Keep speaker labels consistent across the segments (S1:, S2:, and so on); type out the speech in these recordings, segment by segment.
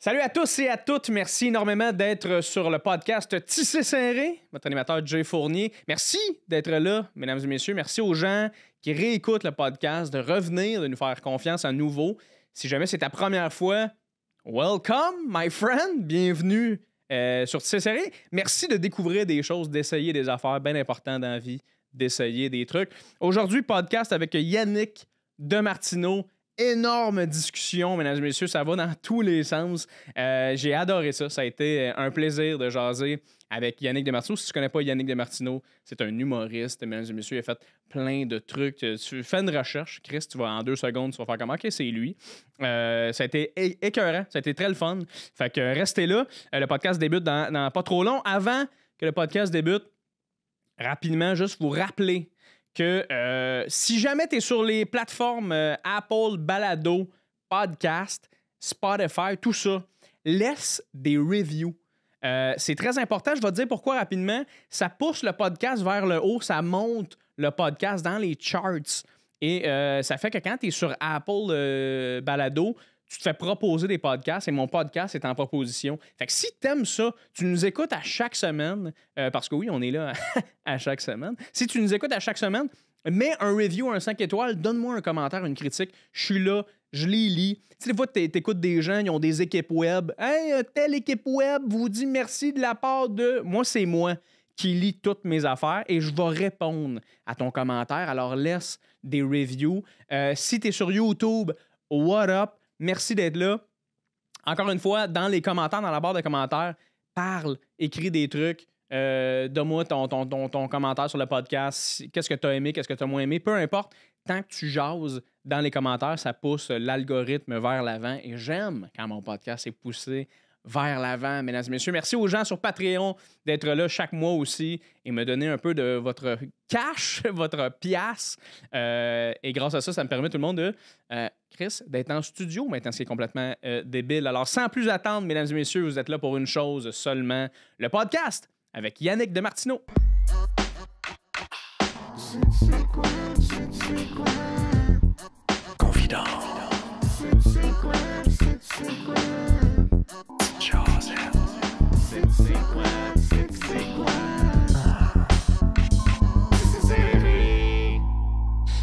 S1: Salut à tous et à toutes. Merci énormément d'être sur le podcast Tissé Serré, votre animateur Jay Fournier. Merci d'être là, mesdames et messieurs. Merci aux gens qui réécoutent le podcast, de revenir, de nous faire confiance à nouveau. Si jamais c'est ta première fois, welcome, my friend. Bienvenue euh, sur Tissé Serré. Merci de découvrir des choses, d'essayer des affaires bien importantes dans la vie, d'essayer des trucs. Aujourd'hui, podcast avec Yannick de énorme discussion, mesdames et messieurs. Ça va dans tous les sens. Euh, j'ai adoré ça. Ça a été euh, un plaisir de jaser avec Yannick Demartino. Si tu connais pas Yannick Demartino, c'est un humoriste, mesdames et messieurs. Il a fait plein de trucs. Euh, tu fais une recherche, Chris, tu vas en deux secondes, tu vas faire comment OK, c'est lui. ça a été écœurant. Ça a été très le fun. Fait que restez là. le podcast débute dans, dans pas trop long. Avant que le podcast débute, rapidement, juste vous rappeler que euh, si jamais tu es sur les plateformes euh, Apple, Balado, Podcast, Spotify, tout ça, laisse des reviews. Euh, c'est très important. Je vais te dire pourquoi rapidement. Ça pousse le podcast vers le haut, ça monte le podcast dans les charts. Et ça fait que quand tu es sur Apple Balado, tu te fais proposer des podcasts et mon podcast est en proposition. Fait que si aimes ça, tu nous écoutes à chaque semaine, euh, parce que oui, on est là à chaque semaine. Si tu nous écoutes à chaque semaine, mets un review, un 5 étoiles, donne-moi un commentaire, une critique. Je suis là, je les lis. Tu sais, des fois, t'écoutes des gens, ils ont des équipes web. Hey, euh, telle équipe web vous dit merci de la part de. Moi, c'est moi qui lis toutes mes affaires et je vais répondre à ton commentaire. Alors, laisse des reviews. Euh, si tu es sur YouTube, what up? Merci d'être là. Encore une fois, dans les commentaires, dans la barre de commentaires, parle, écris des trucs. Euh, donne-moi ton, ton, ton, ton, commentaire sur le podcast. Qu'est-ce que tu as aimé, qu'est-ce que tu as moins aimé. Peu importe, tant que tu jases dans les commentaires, ça pousse l'algorithme vers l'avant. Et j'aime quand mon podcast est poussé vers l'avant, mesdames et messieurs. Merci aux gens sur Patreon d'être là chaque mois aussi et me donner un peu de votre cash, votre pièce. Euh, et grâce à ça, ça me permet tout le monde de, euh, Chris, d'être en studio maintenant, ce qui est complètement euh, débile. Alors, sans plus attendre, mesdames et messieurs, vous êtes là pour une chose seulement, le podcast avec Yannick de Martineau. Confident.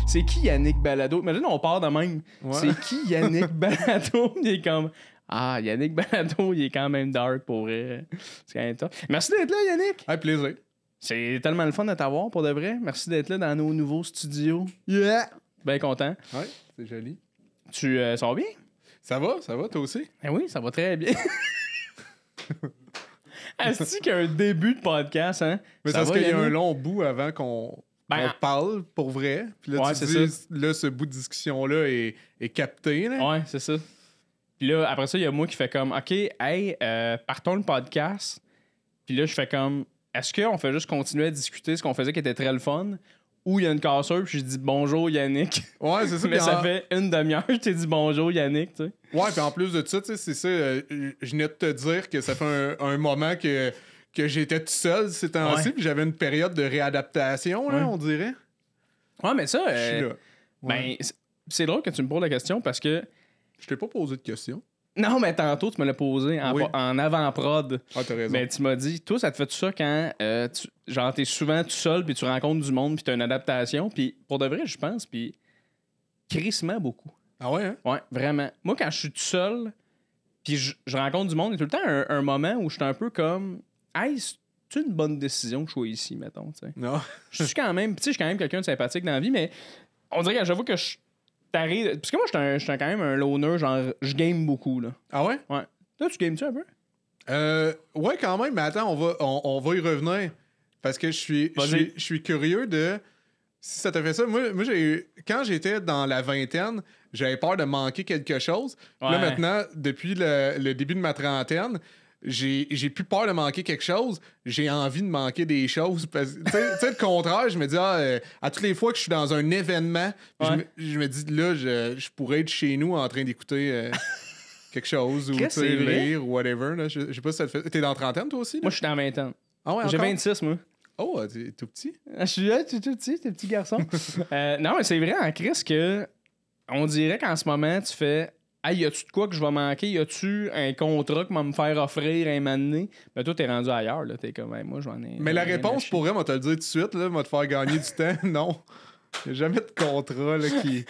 S1: C'est qui Yannick Balado? Imagine, on part de même. C'est qui Yannick Balado? Il est comme. Ah, Yannick Balado, il est quand même dark pour. vrai. Merci d'être là, Yannick. Un plaisir. C'est tellement le fun de t'avoir pour de vrai. Merci d'être là dans nos nouveaux studios. Yeah! Bien content. Oui, c'est joli. Tu sors euh, bien? Ça va, ça va, toi aussi? Eh oui, ça va très
S2: bien. Est-ce qu'il y a un début de podcast, hein? Mais ça parce qu'il y a un long bout avant qu'on ben, parle pour vrai. Puis là, tu dis, là, ce
S1: bout de discussion-là est, capté. Là. Ouais, c'est ça. Puis là, après ça, il y a moi qui fait comme, OK, hey, euh, partons le podcast. Puis là, je fais comme, est-ce qu'on fait juste continuer à discuter ce qu'on faisait qui était très le fun où il y a une casseuse, puis je dis bonjour Yannick. Ouais, c'est ça. Mais ça fait
S2: une demi-heure que je t'ai dit
S1: bonjour Yannick,
S2: tu sais. Ouais, puis en plus de ça, tu sais, c'est ça, euh, je venais de te dire que ça fait un, moment que, que j'étais tout seul ces temps-ci, puis j'avais une période de réadaptation, là, on dirait. Ouais, mais ça. Euh, là. Ben,
S1: c'est drôle que tu me poses la question parce que. Je t'ai pas posé de question. Non, mais tantôt, tu me l'as posé en, avant-prod. Ah, t'as raison. Mais tu m'as dit, toi, ça te fait ça quand, euh, tu, genre, t'es souvent tout seul, puis tu rencontres du monde, puis t'as une adaptation. Puis pour de vrai, je pense, puis crissement beaucoup. Ah ouais, hein? Ouais, vraiment. Moi, quand je suis tout seul, puis je, rencontre du monde, il y a tout le temps un, moment où je suis un peu comme, hey, c'est une bonne décision que je sois ici, mettons, tu sais. Non. Ah. je suis quand même, tu sais, je suis quand même quelqu'un de sympathique dans la vie, mais on dirait que que je parce que moi, je suis quand même un loner, genre, je game beaucoup, là. Ah ouais? Ouais.
S2: Là, tu games-tu un peu? Euh, ouais, quand même, mais attends, on va, on, va y revenir. Parce que je suis, je curieux de. Si ça te fait ça, moi, j'ai Quand j'étais dans la vingtaine, j'avais peur de manquer quelque chose. Là, maintenant, depuis le début de ma trentaine, j'ai plus peur de manquer quelque chose, j'ai envie de manquer des choses. Tu sais, le contraire, je me dis, ah, euh, à toutes les fois que je suis dans un événement, je, me, dis, là, je, je, pourrais être chez nous en train d'écouter euh, quelque chose ou lire ou whatever. Là. Je, sais pas si ça te fait. T'es dans trentaine, toi aussi? Moi, je suis dans vingtaine. Ah ouais, J'ai 26, moi. Oh, t'es tout petit?
S1: Ah, je suis là, tout, tout petit, t'es petit garçon. Euh, non, mais c'est vrai, en Chris, que on dirait qu'en ce moment, tu fais Hey, y a-tu de quoi que je vais manquer? Y a-tu un contrat que va me faire offrir un moment donné? Ben, toi, t'es rendu ailleurs, là. T'es comme, moi, ai. Mais la réponse
S2: pourrait, va te le dire tout de suite, là, va te faire gagner du temps. Non. Y a jamais de contrat, qui.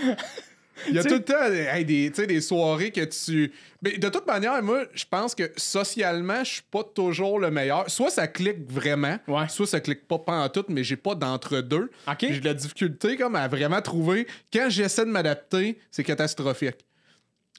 S2: Il y a tout le temps des, des, soirées que tu. Mais de toute manière, moi, je pense que socialement, je suis pas toujours le meilleur. Soit ça clique vraiment, soit ça clique pas, pendant en tout, mais j'ai pas d'entre-deux. J'ai de la difficulté comme à vraiment trouver. Quand j'essaie de m'adapter, c'est catastrophique.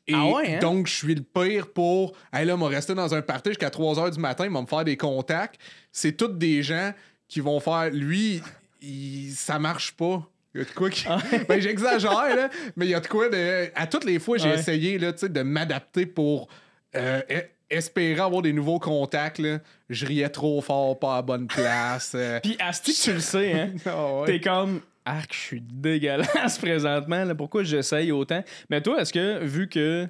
S2: Et ah hein? donc, je suis le pire pour. Hey, là, m'a resté dans un party jusqu'à 3 h du matin, m'a me faire des contacts. C'est toutes des gens qui vont faire. Lui, il... ça marche pas. Il y a de quoi qui... Ah ben, j'exagère, là, mais il y a de quoi À toutes les fois, j'ai essayé là, de m'adapter pour euh, e, espérer avoir des nouveaux contacts. Je riais trop fort, pas à bonne place. Euh. Puis, Asti, tu le sais, hein? Ah T'es comme que je suis dégueulasse présentement.
S1: pourquoi j'essaye autant? Mais toi, est-ce que, vu que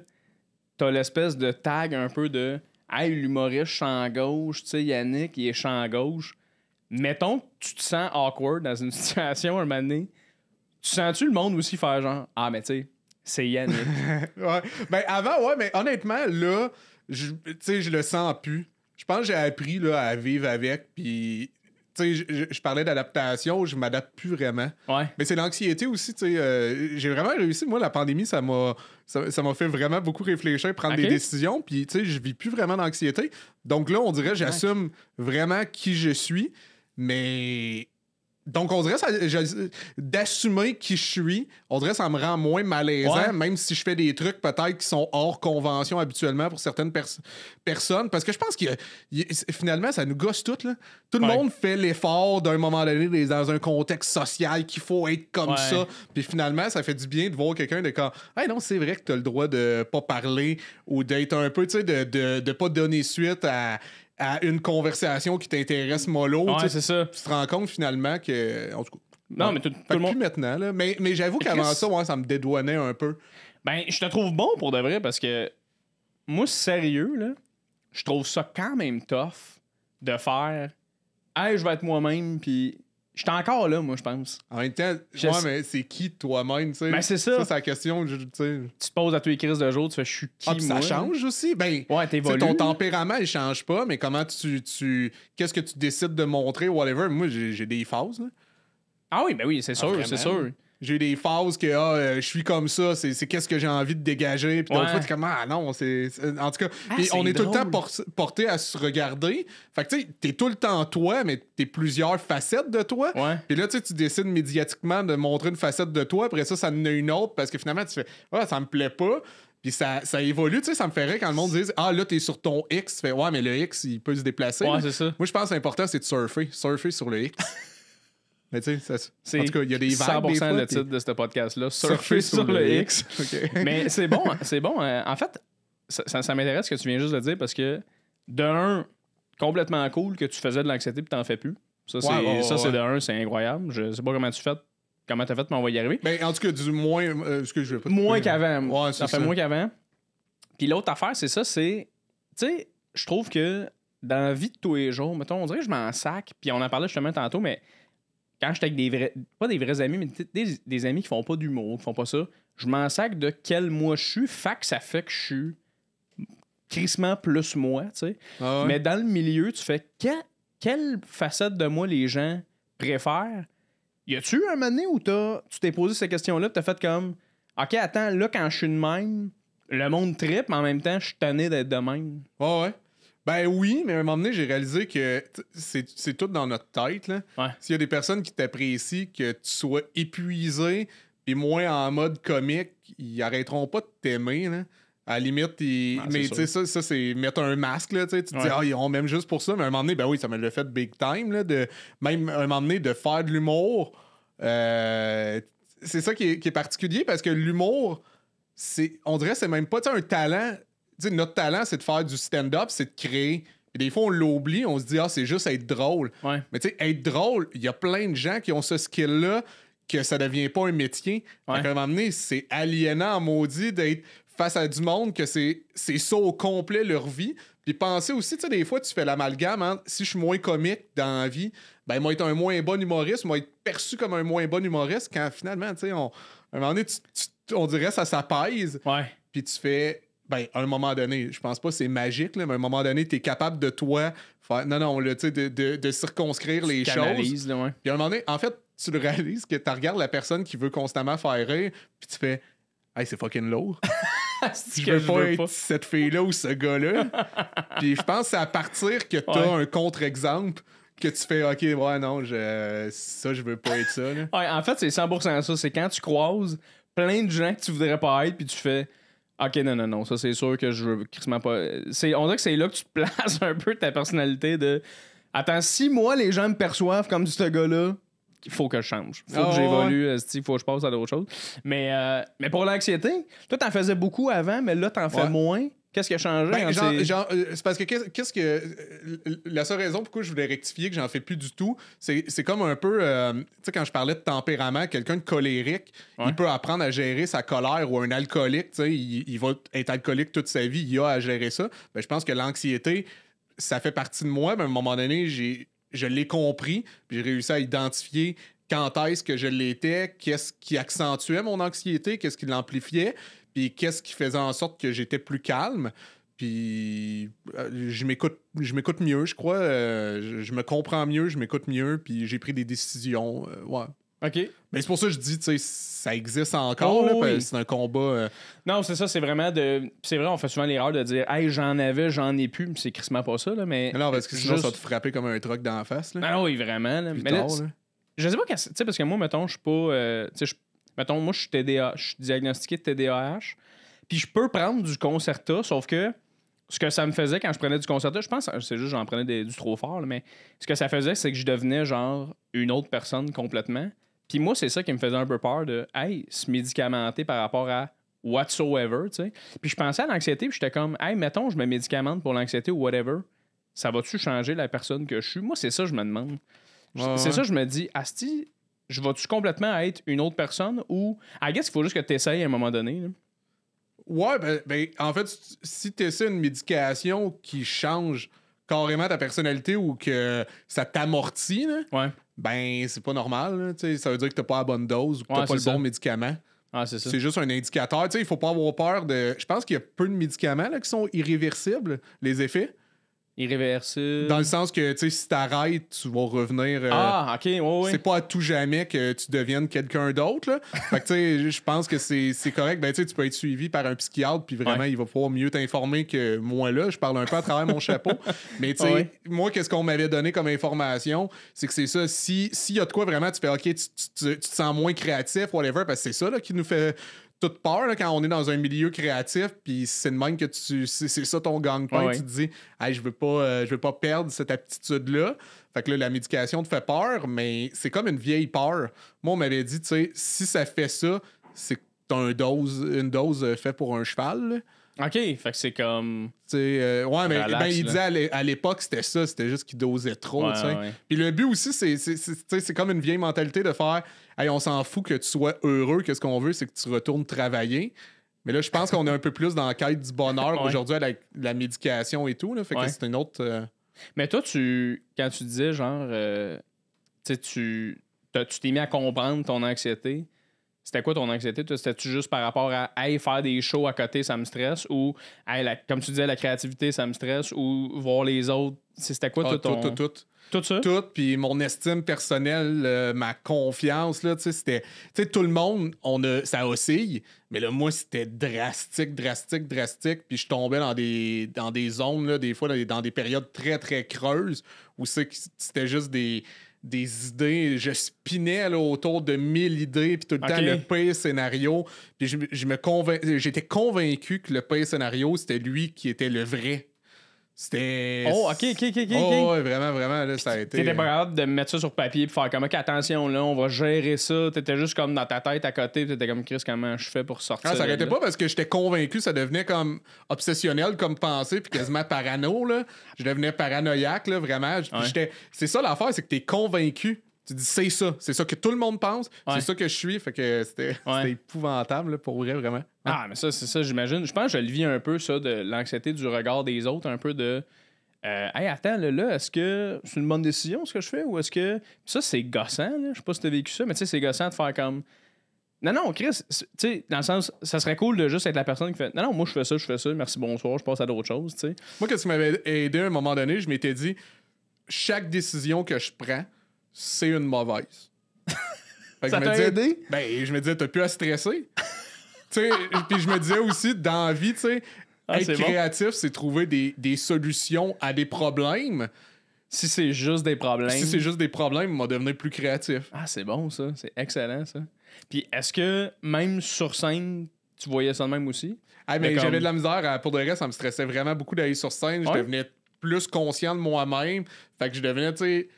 S1: t'as l'espèce de tag un peu de Hey, l'humoriste champ gauche, tu sais, Yannick, il est champ gauche. Mettons que tu te sens awkward dans une situation un moment donné. Tu sens-tu le monde aussi faire genre
S2: Ah, mais tu sais, c'est Yannick. ouais. Ben avant, ouais, mais honnêtement, là, je, je le sens plus. Je pense que j'ai appris là, à vivre avec, puis je, parlais d'adaptation, je m'adapte plus vraiment. Mais c'est l'anxiété aussi, tu sais. Euh, j'ai vraiment réussi. Moi, la pandémie, ça m'a ça, fait vraiment beaucoup réfléchir, prendre des décisions. Puis, tu sais, je vis plus vraiment d'anxiété. Donc là, on dirait, j'assume vraiment qui je suis. Mais donc, on dirait d'assumer qui je suis, on dirait ça me rend moins malaisant, même si je fais des trucs peut-être qui sont hors convention habituellement pour certaines personnes. Parce que je pense que finalement, ça nous gosse toutes Tout le monde fait l'effort d'un moment donné dans un contexte social qu'il faut être comme ça. Puis finalement, ça fait du bien de voir quelqu'un de quand, hey non, c'est vrai que tu as le droit de pas parler ou d'être un peu, tu sais, de, ne pas donner suite à à une conversation qui t'intéresse mollo. Tu te rends compte finalement que. tout cas, non, mais tout, le monde. Plus maintenant, là. Mais, j'avoue qu'avant ça, ouais, ça me dédouanait un peu. Ben, je te trouve bon pour de vrai parce que moi, sérieux, là,
S1: je trouve ça quand même tough de faire Hey, je vais être moi-même, puis suis encore là, moi, je pense. En même temps, mais c'est qui toi-même, tu sais? Ben, c'est ça. Ça, c'est la question, tu sais. Tu te poses à tous les crises de jour, tu fais, je suis qui, ah, moi? ça change
S2: aussi. Ben, ouais, Ton tempérament, il change pas, mais comment tu. tu Qu'est-ce que tu décides de montrer, whatever? Moi, j'ai des phases, Ah oui, ben oui, c'est ah, sûr, c'est sûr j'ai des phases que ah, euh, je suis comme ça, c'est, qu'est-ce que j'ai envie de dégager. Puis d'autres fois, comme ah non, c'est. En tout cas, ah, on est tout le temps porté à se regarder. Fait que tu sais, t'es tout le temps toi, mais t'es plusieurs facettes de toi. Puis là, tu tu décides médiatiquement de montrer une facette de toi. Après ça, ça en une autre parce que finalement, tu fais ah, ça me plaît pas. Puis ça, ça évolue, tu sais, ça me ferait quand le monde dise Ah là, t'es sur ton X. Tu fais « ouais, mais le X, il peut se déplacer. Moi, je pense que l'important, c'est de surfer. Surfer sur le X. Mais tu sais, en tout cas, il y a des 100% de le titre de ce podcast-là, surfer sur, le X. Mais c'est
S1: bon, hein, c'est bon. Hein. En fait, ça, m'intéresse ce que tu viens juste de dire parce que, d'un, complètement cool que tu faisais de l'anxiété puis t'en fais plus. Ça, c'est ça de un, c'est incroyable. Je sais pas comment tu fais. Comment t'as fait, mais on va y arriver. Ben,
S2: en tout cas, du moins. Euh, ce que je veux moins qu'avant. Ouais, ça fait moins
S1: qu'avant. Puis l'autre affaire, c'est ça, c'est. Tu sais, je trouve que dans la vie de tous les jours, mettons, on dirait que je m'en sac, puis on en parlait justement tantôt, mais quand je suis avec des vrais, pas des vrais amis, mais des, amis qui font pas d'humour, qui font pas ça, je m'en sac de quel moi je suis, que ça fait que je suis crissement plus moi, tu sais. Ah mais dans le milieu, tu fais quelle facette de moi les gens préfèrent. Y a-tu un moment donné où tu t'es posé cette question-là, tu t'as fait comme, ok, attends, là quand je suis de même, le monde tripe, mais en même temps, je suis tanné d'être de même.
S2: Ah ouais, ouais. Ben oui, mais à un moment donné, j'ai réalisé que c'est tout dans notre tête. S'il y a des personnes qui t'apprécient, que tu sois épuisé et moins en mode comique, ils arrêteront pas de t'aimer. À la limite, ah, mais ça, c'est mettre un masque. Là, tu te dis, ah, ils ont même juste pour ça. Mais à un moment donné, ben oui, ça me le fait big time. de... Même à un moment donné, de faire de l'humour. Euh, c'est ça qui est, particulier parce que l'humour, on dirait c'est même pas un talent notre talent, c'est de faire du stand-up, c'est de créer. Et des fois, on l'oublie, on se dit, ah, c'est juste être drôle. Mais tu être drôle, il y a plein de gens qui ont ce skill-là que ça devient pas un métier. À un moment donné, c'est aliénant, maudit, d'être face à du monde que c'est ça au complet leur vie. Puis penser aussi, tu sais, des fois, tu fais l'amalgame entre « si je suis moins comique dans la vie, ben, moi, être un moins bon humoriste, moi, être perçu comme un moins bon humoriste, quand finalement, tu sais, à un moment donné, on dirait ça, ça pèse. Ouais. Puis tu fais, ben, à un moment donné, je pense pas que c'est magique, mais à un moment donné, tu es capable de toi faire. Non, non, là, de, de, de, circonscrire les choses. Là, ouais. Puis à un moment donné, en fait, tu le réalises que tu regardes la personne qui veut constamment faire rire, puis tu fais Hey, c'est fucking lourd. je veux pas être cette fille-là ou ce gars-là. puis je pense que c'est à partir que tu as un contre-exemple que tu fais OK, ouais, non, je, ça, je veux pas être ça. Ouais, en fait, c'est 100% ça. C'est quand tu croises plein de
S1: gens que tu voudrais pas être, puis tu fais Ok, non, non, non, ça c'est sûr que je veux pas. on dirait que c'est là que tu places un peu ta personnalité de. Attends, si moi les gens me perçoivent comme ce gars-là, il faut que je change. Il faut que ah, j'évolue, il faut que je passe à d'autres choses. Mais, euh, mais pour l'anxiété, toi, t'en faisais beaucoup avant, mais là, t'en fais moins.
S2: Qu'est-ce qui a changé? Ben, hein, euh, c'est parce que qu'est-ce que. Euh, la seule raison pourquoi je voulais rectifier que j'en fais plus du tout, c'est comme un peu. Euh, tu sais, quand je parlais de tempérament, quelqu'un de colérique, il peut apprendre à gérer sa colère ou un alcoolique, tu sais, il, va être alcoolique toute sa vie, il a à gérer ça. Ben, je pense que l'anxiété, ça fait partie de moi, mais à un moment donné, Je l'ai compris, j'ai réussi à identifier quand est-ce que je l'étais, qu'est-ce qui accentuait mon anxiété, qu'est-ce qui l'amplifiait puis qu'est-ce qui faisait en sorte que j'étais plus calme. Puis euh, je m'écoute, je m'écoute mieux, je crois. Euh, je, me comprends mieux, je m'écoute mieux, puis j'ai pris des décisions. Euh, ouais. OK. Mais c'est pour ça que je dis, tu sais, ça existe encore, oh c'est
S1: un combat. Non, c'est ça, c'est vraiment de. C'est vrai, on fait souvent l'erreur de dire, hey, j'en avais, j'en ai plus, c'est crissement pas ça, là, mais. non, parce que sinon, ça te frapper comme un truc dans la face, là. Ah oui, vraiment, Mais là, Je sais pas, tu sais, parce que moi, mettons, je suis pas. Mettons, moi, je suis TDA, je suis diagnostiqué de TDAH. Puis je peux prendre du Concerta, sauf que ce que ça me faisait quand je prenais du Concerta, je pense, c'est juste j'en prenais du trop fort, mais ce que ça faisait, c'est que je devenais genre une autre personne complètement. Puis moi, c'est ça qui me faisait un peu peur de, hey, se médicamenter par rapport à whatsoever, tu sais. Puis je pensais à l'anxiété, puis j'étais comme, hey, mettons, je me médicamente pour l'anxiété ou whatever. Ça va-tu changer la personne que je suis? Moi, c'est ça, je me demande. c'est ça, je me dis, Asti, je vais-tu complètement être une autre personne ou. I guess il faut juste que tu essayes
S2: à un moment donné. Ouais, ben, ben, en fait, si tu essaies une médication qui change carrément ta personnalité ou que ça t'amortit, ben c'est pas normal. ça veut dire que t'as pas la bonne dose ou que t'as pas le bon médicament. Ah, c'est juste un indicateur. Tu sais Il faut pas avoir peur de. Je pense qu'il y a peu de médicaments qui sont irréversibles, les effets. Irréversible. Dans le sens que, tu sais, si t'arrêtes, tu vas revenir. Euh, ah, ok, oui, C'est pas à tout jamais que tu deviennes quelqu'un d'autre, fait que, tu je pense que c'est correct. Ben, tu tu peux être suivi par un psychiatre, puis vraiment, il va pouvoir mieux t'informer que moi, là. Je parle un peu à travers mon chapeau. Mais, tu sais, moi, qu'est-ce qu'on m'avait donné comme information? C'est que c'est ça. S'il y a de quoi vraiment, tu fais, ok, tu, tu te sens moins créatif, whatever, parce que c'est ça, là, qui nous fait toute peur quand on est dans un milieu créatif, puis c'est de même que tu. C'est ça ton gang tu te dis, hey, je veux pas, euh, je veux pas perdre cette aptitude-là. Fait que là, la médication te fait peur, mais c'est comme une vieille peur. Moi, on m'avait dit, tu sais, si ça fait ça, c'est que une dose, une dose euh, faite pour un cheval. OK, fait que c'est comme. Euh, ouais, mais ben, il disait à l'époque, c'était ça, c'était juste qu'il dosait trop. Puis le but aussi, c'est comme une vieille mentalité de faire hey, on s'en fout que tu sois heureux, que ce qu'on veut, c'est que tu retournes travailler. Mais là, je pense qu'on est un peu plus dans la quête du bonheur aujourd'hui avec la, médication et tout. Là, fait que c'est une autre. Euh, mais toi, tu quand tu disais genre. Euh,
S1: tu t'es mis à comprendre ton anxiété. C'était quoi ton anxiété? C'était-tu juste par rapport à faire des shows à côté, ça me stresse? Ou hey, comme tu disais, la créativité, ça me stresse?
S2: Ou voir les autres? C'était quoi ah, ton... tout, tout, tout. Tout ça? Tout, puis mon estime personnelle, euh, ma confiance, là, tu sais, c'était... Tu sais, tout le monde, on a, ça oscille, mais là, moi, c'était drastique, drastique, drastique, puis je tombais dans des, dans des zones, des fois, dans des, périodes très, très creuses, où c'était juste des des idées. Je spinais là, autour de mille idées, puis tout le temps, le pire scénario. Puis je, j'étais convaincu que le pire scénario, c'était lui qui était le vrai. C'était. Oh, ok, ok, ok, ok. Oh, ouais, vraiment, vraiment, là, ça a été. T'étais euh, pas capable de mettre ça sur papier et
S1: faire comme, ok, attention, là, on va gérer ça. T'étais juste comme dans ta tête à côté, tu t'étais comme, Chris, comment je fais pour
S2: sortir. Ah, ça arrêtait pas parce que j'étais convaincu, ça devenait comme obsessionnel comme pensée, puis quasiment parano, là. Je devenais paranoïaque, là, vraiment. C'est ça l'affaire, c'est que t'es convaincu tu dis, c'est ça. C'est ça que tout le monde pense. C'est ça que je suis. Fait que c'était épouvantable, pour
S1: vrai, vraiment. Ah, mais ça, c'est ça, j'imagine. Je pense que je le vis un peu, ça, de l'anxiété du regard des autres, un peu de. Euh, attends, là, là est-ce que c'est une bonne décision ce que je fais ou est-ce que. ça, c'est gossant, là. Je sais pas si t'as vécu ça, mais tu sais, c'est gossant de faire comme. Non, non, Chris, tu sais, dans le sens, ça serait cool de juste être la personne qui fait Non, non, moi, je fais ça, je fais ça, merci, bonsoir, je passe à d'autres choses, tu sais. Moi, quand tu
S2: m'avais aidé à un moment donné, je m'étais dit Chaque décision que je prends, c'est une mauvaise. ça t'a aidé? Ben, je me disais, t'as plus à stresser. puis je me disais aussi, dans la vie, tu sais, ah, être créatif, c'est trouver des, des solutions à des problèmes. Si c'est juste des problèmes. Si c'est juste des problèmes, on va devenir
S1: plus créatif. Ah, c'est bon, ça. C'est excellent, ça. Puis est-ce que même sur scène,
S2: tu voyais ça de même aussi? Ah, mais j'avais de la misère. à- Pour de vrai ça me stressait vraiment beaucoup d'aller sur scène. Je devenais plus conscient de moi-même. Fait que je devenais, tu sais,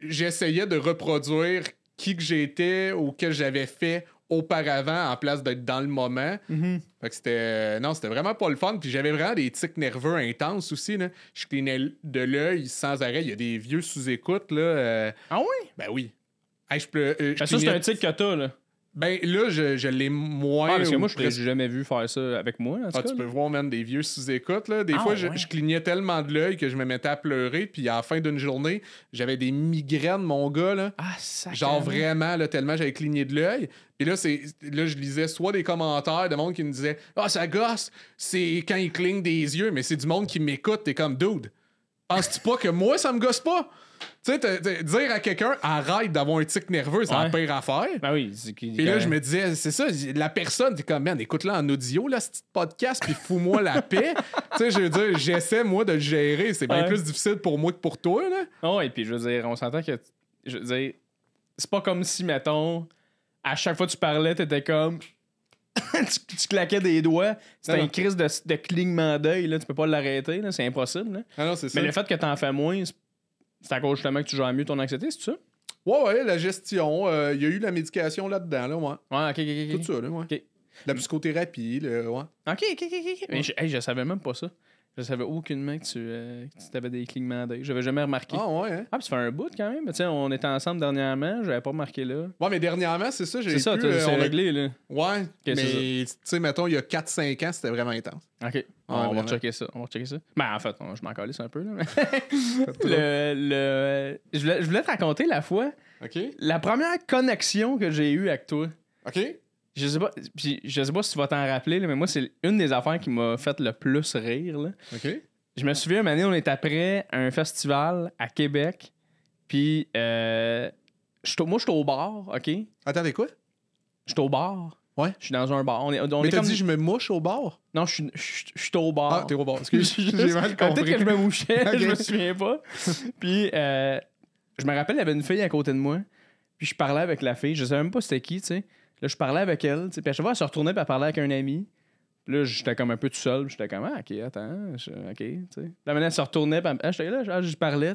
S2: j'essayais de reproduire qui que j'étais ou que j'avais fait auparavant en place d'être dans le moment. Mhm. Fait que c'était. Euh, non, c'était vraiment pas le fun. Puis j'avais vraiment des tics nerveux intenses aussi. Là. Je clignais de l'œil sans arrêt. Il y a des vieux sous-écoutes. là. Euh. Ah oui? Ben oui. je euh, ben, ça, c'est un tic que t'as, là. Ben là, je, l'ai moins. Ah, moi, je ne jamais vu faire ça avec moi. Ah, tu peux voir même des vieux sous-écoutes. Des ah, fois, je, clignais tellement de l'œil que je me mettais à pleurer. Puis à la fin d'une journée, j'avais des migraines, mon gars. Là. Genre vraiment, là, tellement j'avais cligné de l'œil. Et là, c'est, là, je lisais soit des commentaires de monde qui me disait Ah, ça gosse, c'est quand il cligne des yeux, mais c'est du monde qui m'écoute. T'es comme, dude, penses-tu pas que moi, ça me gosse pas? Tu sais, dire à quelqu'un arrête d'avoir un tic nerveux, c'est la pire affaire. Ben oui, là, je me disais, c'est ça, la personne, t'es comme, man, écoute-la en audio, là, ce petit podcast, puis fous-moi la paix. tu sais, je veux dire, j'essaie, moi, de le gérer. C'est bien plus difficile pour moi que pour toi, là.
S1: Oh, ah et puis je veux dire, on s'entend que, je veux dire, c'est pas comme si, mettons, à chaque fois que tu parlais, t'étais comme. tu, claquais des doigts. C'était une crise de, de clignement d'œil. Tu peux pas l'arrêter. C'est impossible. Là. Ah non, c'est ça. le fait que t'en fais moins, c'est à cause justement que tu gères mieux ton anxiété, c'est
S2: ça? Ouais, ouais, la gestion. Euh, il y a eu la médication là-dedans, là, ouais. Ouais, ok, ok, ok. Tout ça, là, ouais. La psychothérapie, le, ouais.
S1: Ok, ok, ok. ok. Mais je,
S2: je savais même pas ça. Je savais aucunement que
S1: tu, euh, que tu avais des clignements d'œil. n'avais jamais remarqué. Ah, ouais, hein? Ah, puis tu fais un bout quand même. Tu sais, on était ensemble dernièrement, Je n'avais pas remarqué là.
S2: Ouais, mais dernièrement, c'est ça, j'ai C'est ça, plus, c'est euh, on a- réglé, là. Ouais, mais tu sais, mettons, il y a 4-5 ans, c'était vraiment intense. OK. Ah, on va checker ça. On va checker ça.
S1: Ben, en fait, je m'en calisse un peu, là. le, je, voulais, te raconter la fois, OK? la première connexion que j'ai eue avec toi. OK? je sais pas, puis je sais pas si tu vas t'en rappeler, mais moi, c'est une des affaires qui m'a fait le plus rire. Là. Je me souviens, une année, on est après un festival à Québec, puis euh, je moi, j'étais au bar, OK? Attends, avec quoi? suis au bar. Ouais. Je suis dans un bar. On est, mais t'as comme... dit, je me mouche au bar? Non, je suis au bar. Ah, t'es au bar. J'ai mal compris. Peut-être que je me mouchais, je me souviens pas. puis, euh, je me rappelle, il y avait une fille à côté de moi. Puis, je parlais avec la fille. Je sais même pas c'était qui, tu sais. Là, je parlais avec elle. Puis à chaque fois, elle se retournait et elle parlait avec un ami. Puis là, j'étais comme un peu tout seul. J'étais comme, ah, ok, attends, OK, tu sais. La manière, elle se retournait. Puis ah, j'étais là, je ah, parlais.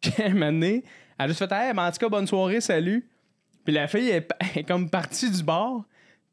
S1: Puis à un moment donné, elle a juste fait, hey, en tout cas, bonne soirée, salut. Puis la fille est, comme partie du bar.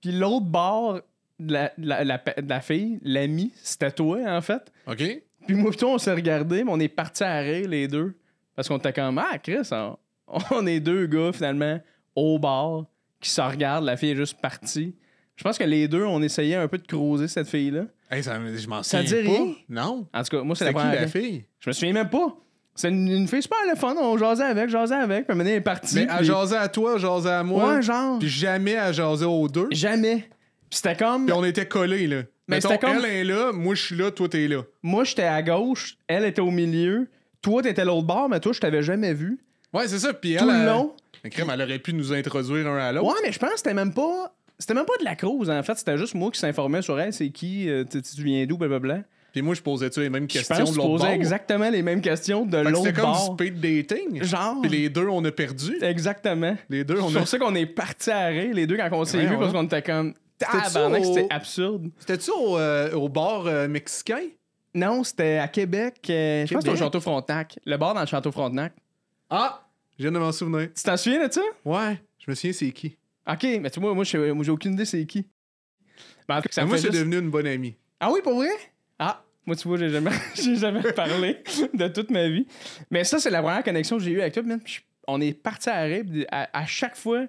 S1: Puis l'autre bar de la, fille, l'ami, c'était toi, en fait. OK. Puis moi, tout, on s'est regardé, mais on est partis à rire, les deux. Parce qu'on était comme, ah, Chris, on, on est deux gars, finalement, au bar qui se regarde, la fille est juste partie. Je pense que les deux, on essayait un peu de croiser cette fille-là. ça, je m'en souviens pas. Non. En tout cas, moi, c'est la la fille? Je me souviens même pas. C'est une, fille super le fun, on jasait avec, jasait avec, puis maintenant elle est partie. Mais elle jaser jasait
S2: à toi, jasait à moi. Ouais, genre. Puis jamais elle jasait aux deux. Jamais. Puis c'était comme. Puis on était collés, là. Mais c'était Elle est là, moi je suis là, toi t'es là. Moi j'étais à gauche,
S1: elle était au milieu, toi t'étais l'autre bord, mais toi je t'avais jamais vu.
S2: Ouais, c'est ça. Puis elle. Elle crème, elle aurait pu nous introduire un à l'autre. Ouais, mais
S1: je pense que c'était même pas. C'était même pas de la cause, en fait. C'était juste moi qui s'informais sur elle, c'est qui, euh, tu viens d'où, blablabla. Puis moi, je posais-tu les mêmes questions de l'autre Je posais exactement les mêmes questions de l'autre bord. C'était comme du speed dating. Genre. Puis les deux, on a perdu. Exactement. Les deux, C'est pour ça qu'on est partis à les deux, quand on s'est vus, parce qu'on était comme... Tabarnak, c'était absurde. C'était-tu au, euh, au, bar euh, mexicain? Non, c'était à Québec. Je pense que c'était au Château Frontenac. Le bord dans le Château Frontenac. Ah! Je viens de m'en souvenir. Tu t'en souviens de ça? Ouais, je me souviens c'est qui. Ok, mais tu vois, moi, j'ai aucune idée c'est qui. Ben, mais ça moi, je suis devenu une bonne amie. Ah oui, pour vrai? Ah, moi, tu vois, j'ai jamais, jamais parlé de toute ma vie. Mais ça, c'est la première connexion que j'ai eue avec toi. on est parti à rêve. À, à, chaque fois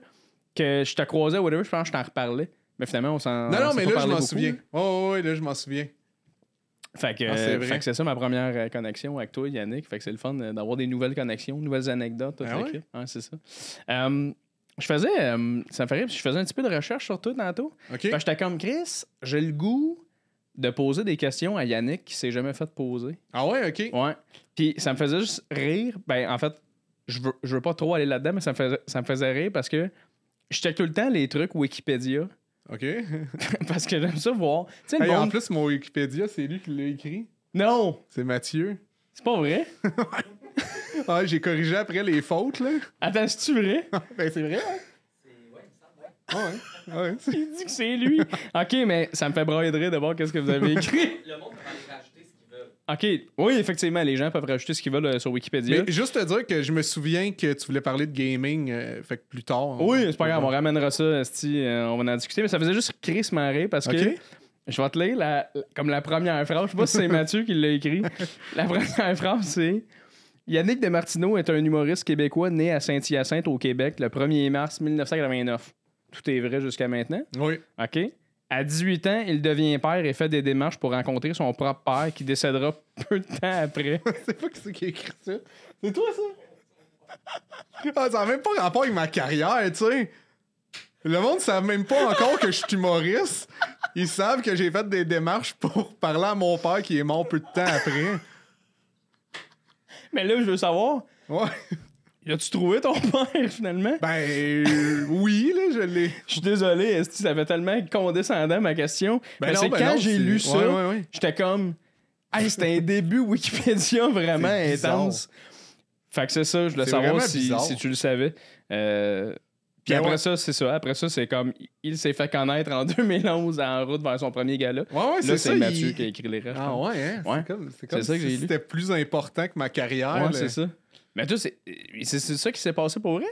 S1: que je te croisais, whatever, je pense que je t'en reparlais. Mais finalement, on s'en. Non, non, mais là, je m'en souviens.
S2: Oh, oui, là, je m'en souviens. Ah, euh, fait que, c'est
S1: ça ma première euh, connexion avec toi, Yannick. Fait que c'est le fun euh, d'avoir des nouvelles connexions, nouvelles anecdotes. Ben c'est ça. je faisais, ça me fait je faisais un petit peu de recherche sur toi tantôt. J'étais comme Chris, j'ai le goût de poser des questions à Yannick qui s'est jamais fait poser. Ah ouais, ok. Puis ça me faisait juste rire. Ben, en fait, je veux, veux pas trop aller là-dedans, mais ça me, faisait, ça me faisait rire parce que je check tout le temps les trucs Wikipédia OK.
S2: Parce que j'aime ça voir. En plus, mon Wikipédia, c'est lui qui l'a écrit. Non, C'est Mathieu. c'est pas vrai. Ouais. j'ai corrigé après les fautes, là. Attends, c'est-tu vrai? Ben, c'est vrai,
S1: hein? Ouais, ouais. Il dit que c'est lui. OK, mais ça me fait brailler de voir qu'est-ce que vous avez écrit. Le monde va les OK. Oui, effectivement, les gens peuvent rajouter ce qu'ils veulent euh, sur Wikipédia. Mais
S2: juste te dire que je me souviens que tu voulais parler de gaming, euh, fait plus tard. Hein. Oui, c'est pas grave, on
S1: ramènera ça, euh, on va en discuter. Mais ça faisait juste Chris marrer parce que. Je vais te lire comme la première phrase. Je sais pas si c'est Mathieu qui l'a écrit. La première phrase, c'est Yannick Desmartino est un humoriste québécois né à Saint-Hyacinthe, au Québec, le 1er mars 1989. Tout est vrai jusqu'à maintenant. Oui. OK. À 18 ans, il devient père et fait des démarches pour rencontrer son propre père qui décédera peu de temps
S2: après. c'est pas qui c'est qui écrit ça. C'est toi, ça? Ah, ça n'a même pas rapport avec ma carrière, tu sais. Le monde ne même pas encore que je suis humoriste. Ils savent que j'ai fait des démarches pour parler à mon père qui est mort peu de temps après. Mais là, je veux savoir. Ouais. As-tu trouvé ton père
S1: finalement? Ben euh, oui, là, je l'ai. Je suis désolé, ça fait tellement condescendant ma question. Ben Mais c'est ben quand j'ai lu ça, j'étais comme Hey, c'était un début Wikipédia vraiment intense. Fait que c'est ça, je voulais savoir si, si, tu le savais. Euh, puis ben après ça, c'est ça. Après ça, c'est comme il s'est fait connaître en 2011 en route vers son premier gala. là, c'est Mathieu qui a écrit les rêves. Ah ouais, hein? c'est comme, c'est ça que j'ai lu. C'était plus important que ma carrière. Ouais, c'est ça. Mais tu euh, c'est c'est ça qui s'est passé pour vrai?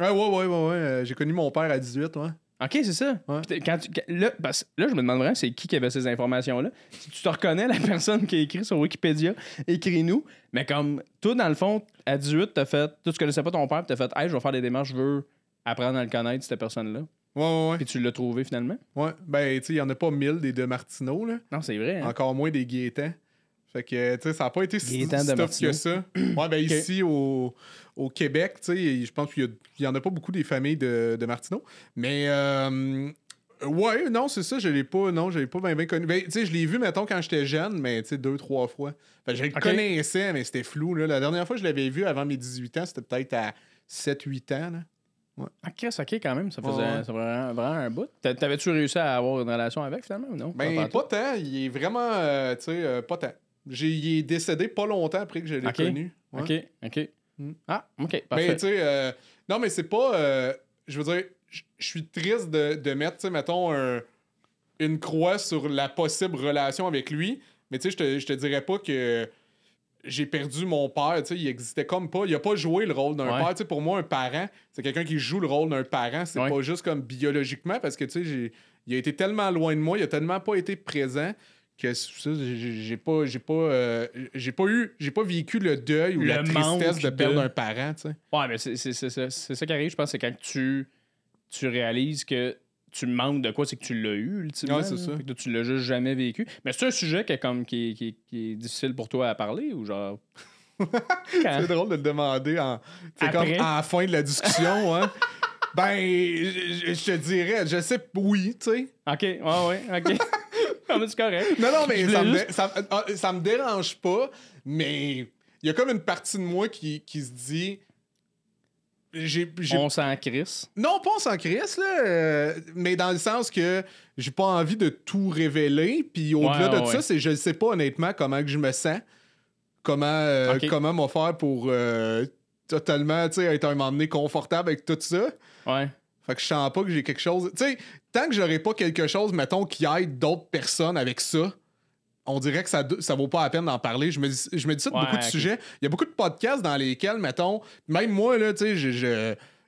S2: Ouais, ouais, ouais, ouais. ouais. Euh, j'ai connu mon père à 18, ouais.
S1: OK, c'est ça. là, je me demande vraiment c'est qui qui avait ces informations-là. Si tu te reconnais, la personne qui a écrit sur Wikipédia, écris-nous. Mais comme, toi, dans le fond, à 18, t'as fait... tu connaissais pas ton père, tu as fait « Hey, je vais faire des démarches,
S2: je veux apprendre à le connaître, cette personne-là. Ouais, ouais, ouais. Puis tu l'as trouvé, finalement. ouais. Ben, tu sais, il n'y en a pas mille des deux Martino, là. Non, c'est vrai. Hein. Encore moins des Gaétans. Fait que, euh, tu sais, ça n'a pas été si tough que ça. Ouais, ben ici, au, Québec, tu sais, je pense qu'il n'y en a pas beaucoup des familles de, Martineau. Mais, euh, ouais, non, c'est ça, je l'ai pas, non, je l'ai pas bien, connu. Ben, tu sais, je l'ai vu, mettons, quand j'étais jeune, mais, tu sais, deux, trois fois. je le connaissais, mais c'était flou, La dernière fois que je l'avais vu avant mes 18 ans, c'était peut-être à 7-8 ans, là. Ouais. Ah, ok, ça quand même, ça faisait, vraiment, un bout. T'avais-tu réussi à avoir une relation
S1: avec finalement ou non? Ben, pas,
S2: tant. Il est vraiment, euh, tu sais, pas tant. Il est décédé pas longtemps après que je l'ai connu. OK, OK. Hmm. Ah, OK, parfait. Mais tu sais, euh, non, mais c'est pas. Euh, je veux dire, je suis triste de, mettre, tu mettons, une croix sur la possible relation avec lui. Mais tu sais, je te dirais pas que j'ai perdu mon père, tu sais, il existait comme pas. Il a pas joué le rôle d'un père. pour moi, un parent, c'est quelqu'un qui joue le rôle d'un parent. C'est pas juste comme biologiquement, parce que tu sais, il a été tellement loin de moi, il a tellement pas été présent que j'ai pas, j'ai pas, euh, j'ai pas eu, j'ai pas vécu le deuil ou la tristesse de perdre un
S1: parent, tu sais. Ouais, mais c'est, ça, qui arrive, je pense, c'est quand tu, tu réalises que tu manques de quoi, c'est que tu l'as eu, ultimement. Ouais, c'est Que tu l'as juste jamais vécu. Mais c'est un sujet qui est, comme, qui, difficile pour toi à parler
S2: ou genre. c'est drôle de le demander en, comme à fin de la discussion, hein. Ben, je, te dirais, je sais, oui, tu sais. OK, ouais, ouais, OK. Non, non, mais ça, me ah, me dérange pas, mais il y a comme une partie de moi qui, se dit. J'ai, On s'en crisse. Non, pas on s'en crisse, euh, mais dans le sens que j'ai pas envie de tout révéler. Puis au-delà de ça, je sais pas honnêtement comment que je me sens, comment, euh, faire pour euh, totalement être un moment donné confortable avec tout ça. Ouais. Fait que je sens pas que j'ai quelque chose. Tu sais, tant que j'aurai pas quelque chose, mettons, qui aide d'autres personnes avec ça, on dirait que ça, ça vaut pas la peine d'en parler. Je me dis, je me dis ça de beaucoup de sujets. Il y a beaucoup de podcasts dans lesquels, mettons, même moi, là, tu sais,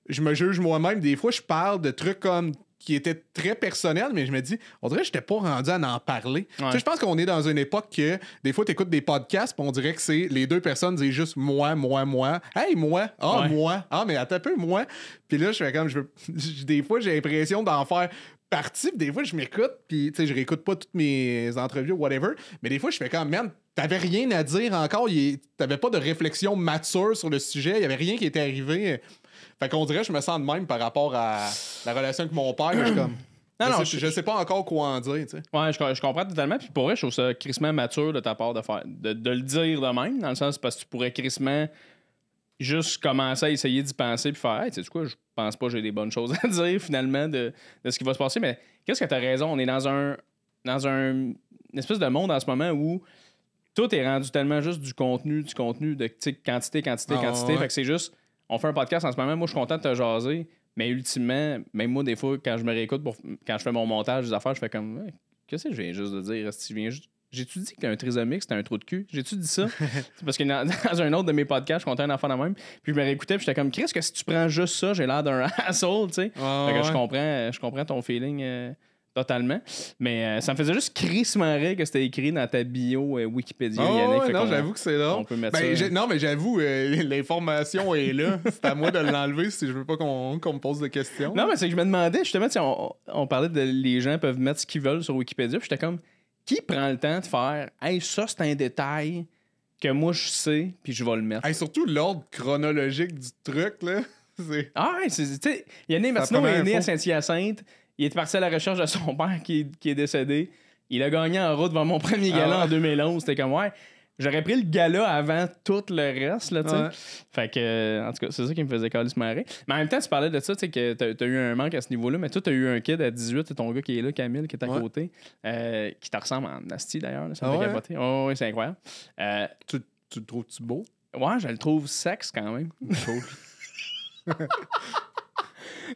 S2: je, me juge moi-même. Des fois, je parle de trucs comme qui étaient très personnels, mais je me dis, on dirait que j'étais pas rendu à en parler. Tu sais, je pense qu'on est dans une époque que des fois, tu écoutes des podcasts, puis on dirait que c'est les deux personnes disent juste moi, moi, moi. Hey, moi. Ah, moi. Ah, mais attends un peu, moi. Puis là, je fais comme, je, des fois, j'ai l'impression d'en faire parti des fois, je m'écoute, puis tu sais, je réécoute pas toutes mes entrevues, whatever, mais des fois, je fais comme, « même, t'avais rien à dire encore, t'avais pas de réflexion mature sur le sujet, il y avait rien qui était arrivé. Fait qu'on dirait, je me sens de même par rapport à la relation avec mon père, je comme. Non, je, sais pas encore quoi en
S1: dire. Tu sais. Ouais, je, comprends totalement. Puis pour vrai, je trouve ça crissement mature de ta part de, faire, de, de le dire de même, dans le sens parce que tu pourrais crissement juste commencer à essayer d'y penser puis faire, hey, tu sais quoi, je pense pas que j'ai des bonnes choses à dire finalement de, ce qui va se passer. Mais qu'est-ce que tu as raison? On est dans un, dans un espèce de monde en ce moment où tout est rendu tellement juste du contenu, du contenu, de quantité, quantité, ah, quantité. Fait que c'est juste, on fait un podcast en ce moment, moi je suis content de te jaser, mais ultimement, même moi des fois, quand je me réécoute, pour, quand je fais mon montage des affaires, je fais comme, hey, qu'est-ce que je viens juste de dire? viens j'ai-tu dit qu'un trisomique, c'était un trou de cul? J'ai-tu dit ça? parce que dans, un autre de mes podcasts, je comptais un enfant de même. Puis je me réécoutais, puis j'étais comme, Chris, que si tu prends juste ça, j'ai l'air d'un asshole, tu sais. Fait je, comprends, je comprends ton feeling euh, totalement. Mais euh, ça me faisait juste crissement rire que c'était écrit dans ta bio euh, Wikipédia. Ah, Yannick, non, j'avoue que c'est là. On peut mettre ben, ça.
S2: Non, mais j'avoue, l'information est là. C'est à moi de l'enlever si je veux pas qu'on me pose des questions. Non, mais
S1: c'est que je me demandais, justement, on, on parlait de les gens peuvent mettre ce qu'ils veulent sur Wikipédia, puis j'étais comme qui prend le temps de faire Hey, ça, c'est un détail que moi, je sais, puis je vais le mettre. Et surtout l'ordre chronologique du truc, là. Ah, c'est. Tu sais, Yannick Martineau est né à Saint-Hyacinthe. Il est parti à la recherche de son père qui est, décédé. Il a gagné en route devant mon premier ah en 2011. C'était comme, ouais. J'aurais pris le gala avant tout le reste, là, tu sais. Fait que, en tout cas, c'est ça qui me faisait caler ce marais. Mais en même temps, tu parlais de ça, tu sais, que t'as as eu un manque à ce niveau-là, mais toi, t'as eu un kid à 18, ton gars qui est là, Camille, qui est à côté, euh, qui te ressemble en nasty d'ailleurs, ça m'a ah fait Oh, oui, c'est incroyable. Euh, tu, tu le trouves-tu beau? Ouais, je le trouve sexe quand même.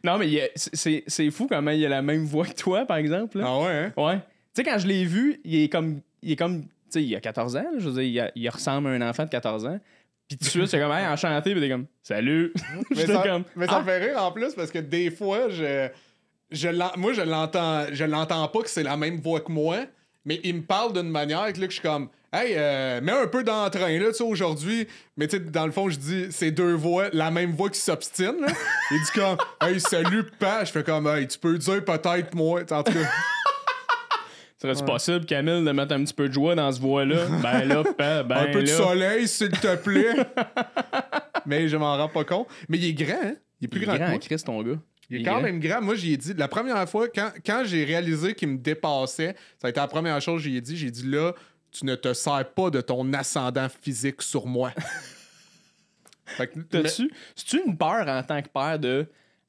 S1: non, mais c'est fou comment il a la même voix que toi, par exemple. Ah ouais? Hein? Ouais. Tu sais, quand je l'ai vu, il est comme. Il est comme sais, il a 14 ans, je veux dire, il, ressemble à un enfant de 14 ans. Puis tu sais c'est comme, hey, enchanté, puis t'es comme, salut. Mais, ça, me ah! fait
S2: rire en plus parce que des fois, je, je moi, je l'entends, je l'entends pas que c'est la même voix que moi, mais il me parle d'une manière que, là, je suis comme, hey, euh, mets un peu d'entrain, là, tu sais, aujourd'hui. Mais tu sais, dans le fond, je dis, c'est deux voix, la même voix qui s'obstine, Il dit comme, hey, salut, pas Je fais comme, hey, tu peux dire peut-être moi, en tout cas.
S1: Serait-tu possible, Camille, de mettre un petit peu de joie dans ce voile là Ben là, ben, Un peu de soleil,
S2: s'il te plaît. mais je m'en rends pas compte. Mais il est grand, hein? Il est plus grand, que Chris, ton gars. Il est, quand même grand. Moi, j'ai dit, la première fois, quand, j'ai réalisé qu'il me dépassait, ça a été la première chose que j'y ai dit. J'ai dit, là, tu ne te sers pas de ton ascendant physique sur moi. T'as-tu une peur en tant que père de,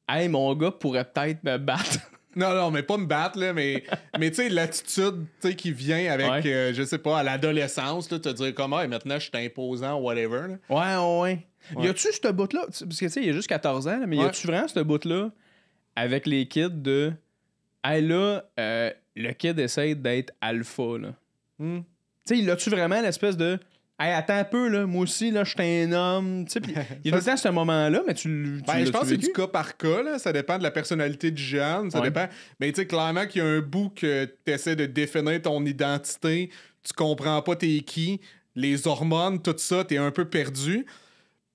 S2: hey, mon gars pourrait peut-être me battre? Non, non, mais pas me battre, là, mais, mais tu sais, l'attitude qui vient avec, euh, je sais pas, à l'adolescence, te dire comment, et ah, maintenant je suis imposant, whatever.
S1: Ouais, ouais, ouais. Y a-tu ce bout-là, parce que tu sais, il y a juste 14 ans, mais y a-tu vraiment ce bout-là avec les kids de, hey là, euh, le kid essaie d'être alpha, là. Hmm. Tu sais, il a-tu vraiment l'espèce de, attends un peu, là, moi aussi, là, je suis un homme. il y a ce moment-là, mais tu, ben, Je pense que c'est du
S2: cas par cas, Ça dépend de la personnalité de Jeanne. Ça dépend. Mais tu sais, clairement qu'il y a un bout que tu essaies de définir ton identité. Tu comprends pas t'es qui. Les hormones, tout ça, tu es un peu perdu.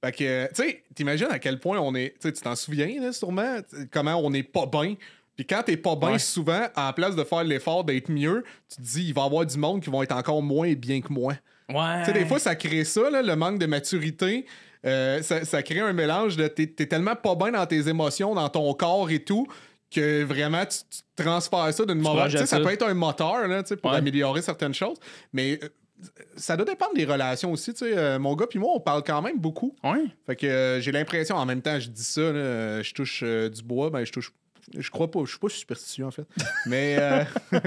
S2: Fait que, tu sais, t'imagines à quel point on est. Tu t'en souviens, sûrement, comment on n'est pas bien. Puis quand t'es pas bien, souvent, en place de faire l'effort d'être mieux, tu te dis, il va y avoir du monde qui vont être encore moins bien que moi. Tu sais, des fois, ça crée ça, le manque de maturité. Euh, ça, crée un mélange de t'es, tellement pas bien dans tes émotions, dans ton corps et tout, que vraiment tu, transfères ça d'une mauvaise. Ça. peut être un moteur là, pour améliorer certaines choses, mais euh, ça doit dépendre des relations aussi. sais euh, mon gars puis moi, on parle quand même beaucoup. Ouais. Fait que j'ai l'impression, en même temps, je dis ça, je touche du bois, ben, je touche je crois pas, je suis pas superstitieux en fait. Mais, euh,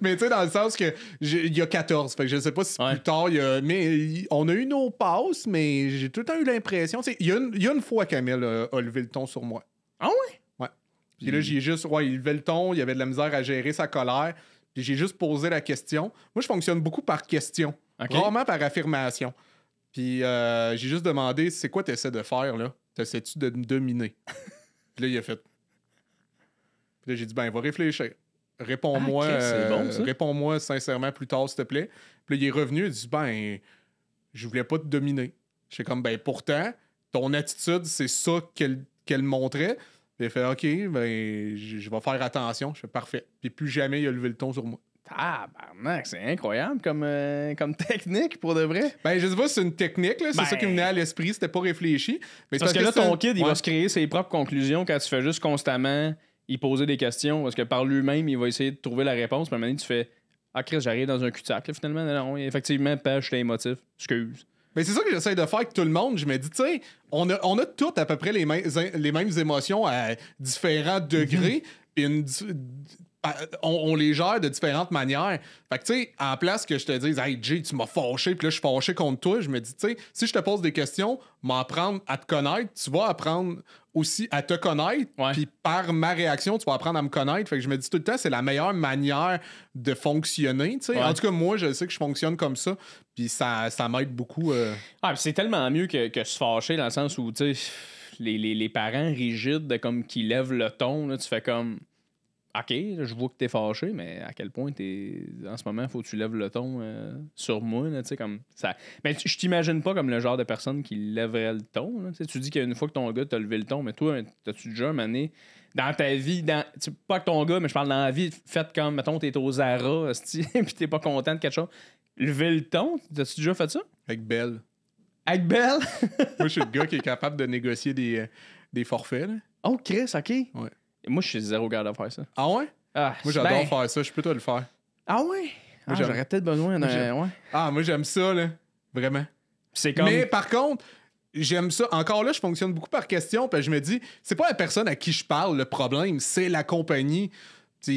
S2: mais tu sais, dans le sens que il y a 14, fait que je sais pas si plus tard, mais on a eu nos passes, mais j'ai tout le temps eu l'impression. Il y, a une fois Camille a levé le ton sur moi. Ah ouais? Ouais. Puis là, j'ai juste, ouais, il levait le ton, il avait de la misère à gérer sa colère. Puis j'ai juste posé la question. Moi, je fonctionne beaucoup par question, rarement par affirmation. Puis euh, j'ai juste demandé, c'est quoi tu essaies de faire là? T'essaies-tu de me dominer? Puis là, il a fait j'ai dit, ben, va réfléchir. Réponds-moi ah, euh, réponds-moi sincèrement plus tard, s'il te plaît. Puis là, il est revenu, il dit, ben, je voulais pas te dominer. J'ai comme, ben, pourtant, ton attitude, c'est ça qu'elle montrait. Il a fait, OK, ben, je vais faire attention. Je fais, parfait. Puis plus jamais, il a levé le ton sur moi.
S1: Tabarnak, c'est incroyable comme, euh, comme technique pour de vrai.
S2: Ben, je sais pas, c'est une technique, C'est ça ben. qui me venait à l'esprit, c'était pas réfléchi. parce, que, là, ton kid, il va se
S1: créer ses propres conclusions quand tu fais juste constamment il posait des questions parce que par lui-même, il va essayer de trouver la réponse. mais à un moment donné, tu fais Ah, Chris, j'arrive dans un cul-de-sac. Finalement, effectivement, pêche, tes émotif. Excuse. Mais c'est
S2: ça que j'essaie de faire avec tout le monde. Je me dis, tu sais, on a, on a toutes à peu près les, les mêmes émotions à différents degrés. Mm-hmm. Puis une, on, les gère de différentes manières. Fait que, tu sais, en place que je te dise, hey, Jay, tu m'as fâché, puis là, je suis fâché contre toi, je me dis, tu sais, si je te pose des questions, m'apprendre à te connaître, tu vas apprendre aussi à te connaître. Puis par ma réaction, tu vas apprendre à me connaître. Fait que je me dis tout le temps, c'est la meilleure manière de fonctionner. tu sais. En tout cas, moi, je sais que je fonctionne comme ça. Puis ça, m'aide beaucoup. Euh.
S1: Ah, c'est tellement mieux que, que se fâcher dans le sens où, tu sais, les, parents rigides comme qui lèvent le ton, tu fais comme. OK, je vois que t'es fâché, mais à quel point es En ce moment, faut que tu lèves le ton euh, sur moi, tu sais, comme. Ça... Mais je t'imagine pas comme le genre de personne qui lèverait le ton. Tu dis qu'une fois que ton gars t'a levé le ton, mais toi, t'as-tu déjà mané dans ta vie, dans. pas que ton gars, mais je parle dans la vie, faites comme, mettons, t'es aux Zara, puis t'es pas content de quelque chose. Lever le ton, t'as-tu déjà fait ça? Avec Belle.
S2: Avec Belle? moi, je suis le gars qui est capable de négocier des, euh, des forfaits. Oh, Chris, OK. Ouais. Moi, je suis zéro garde à faire ça. Ah ouais?
S1: Ah, moi, j'adore ben.
S2: faire ça. Je peux toi le faire. Ah ouais? Ah, j'aurais peut-être
S1: besoin d'un.
S2: Ah, moi, j'aime ça, là. Vraiment. C'est comme... Mais par contre, j'aime ça. Encore là, je fonctionne beaucoup par question. Puis je me dis, c'est pas la personne à qui je parle le problème, c'est la compagnie.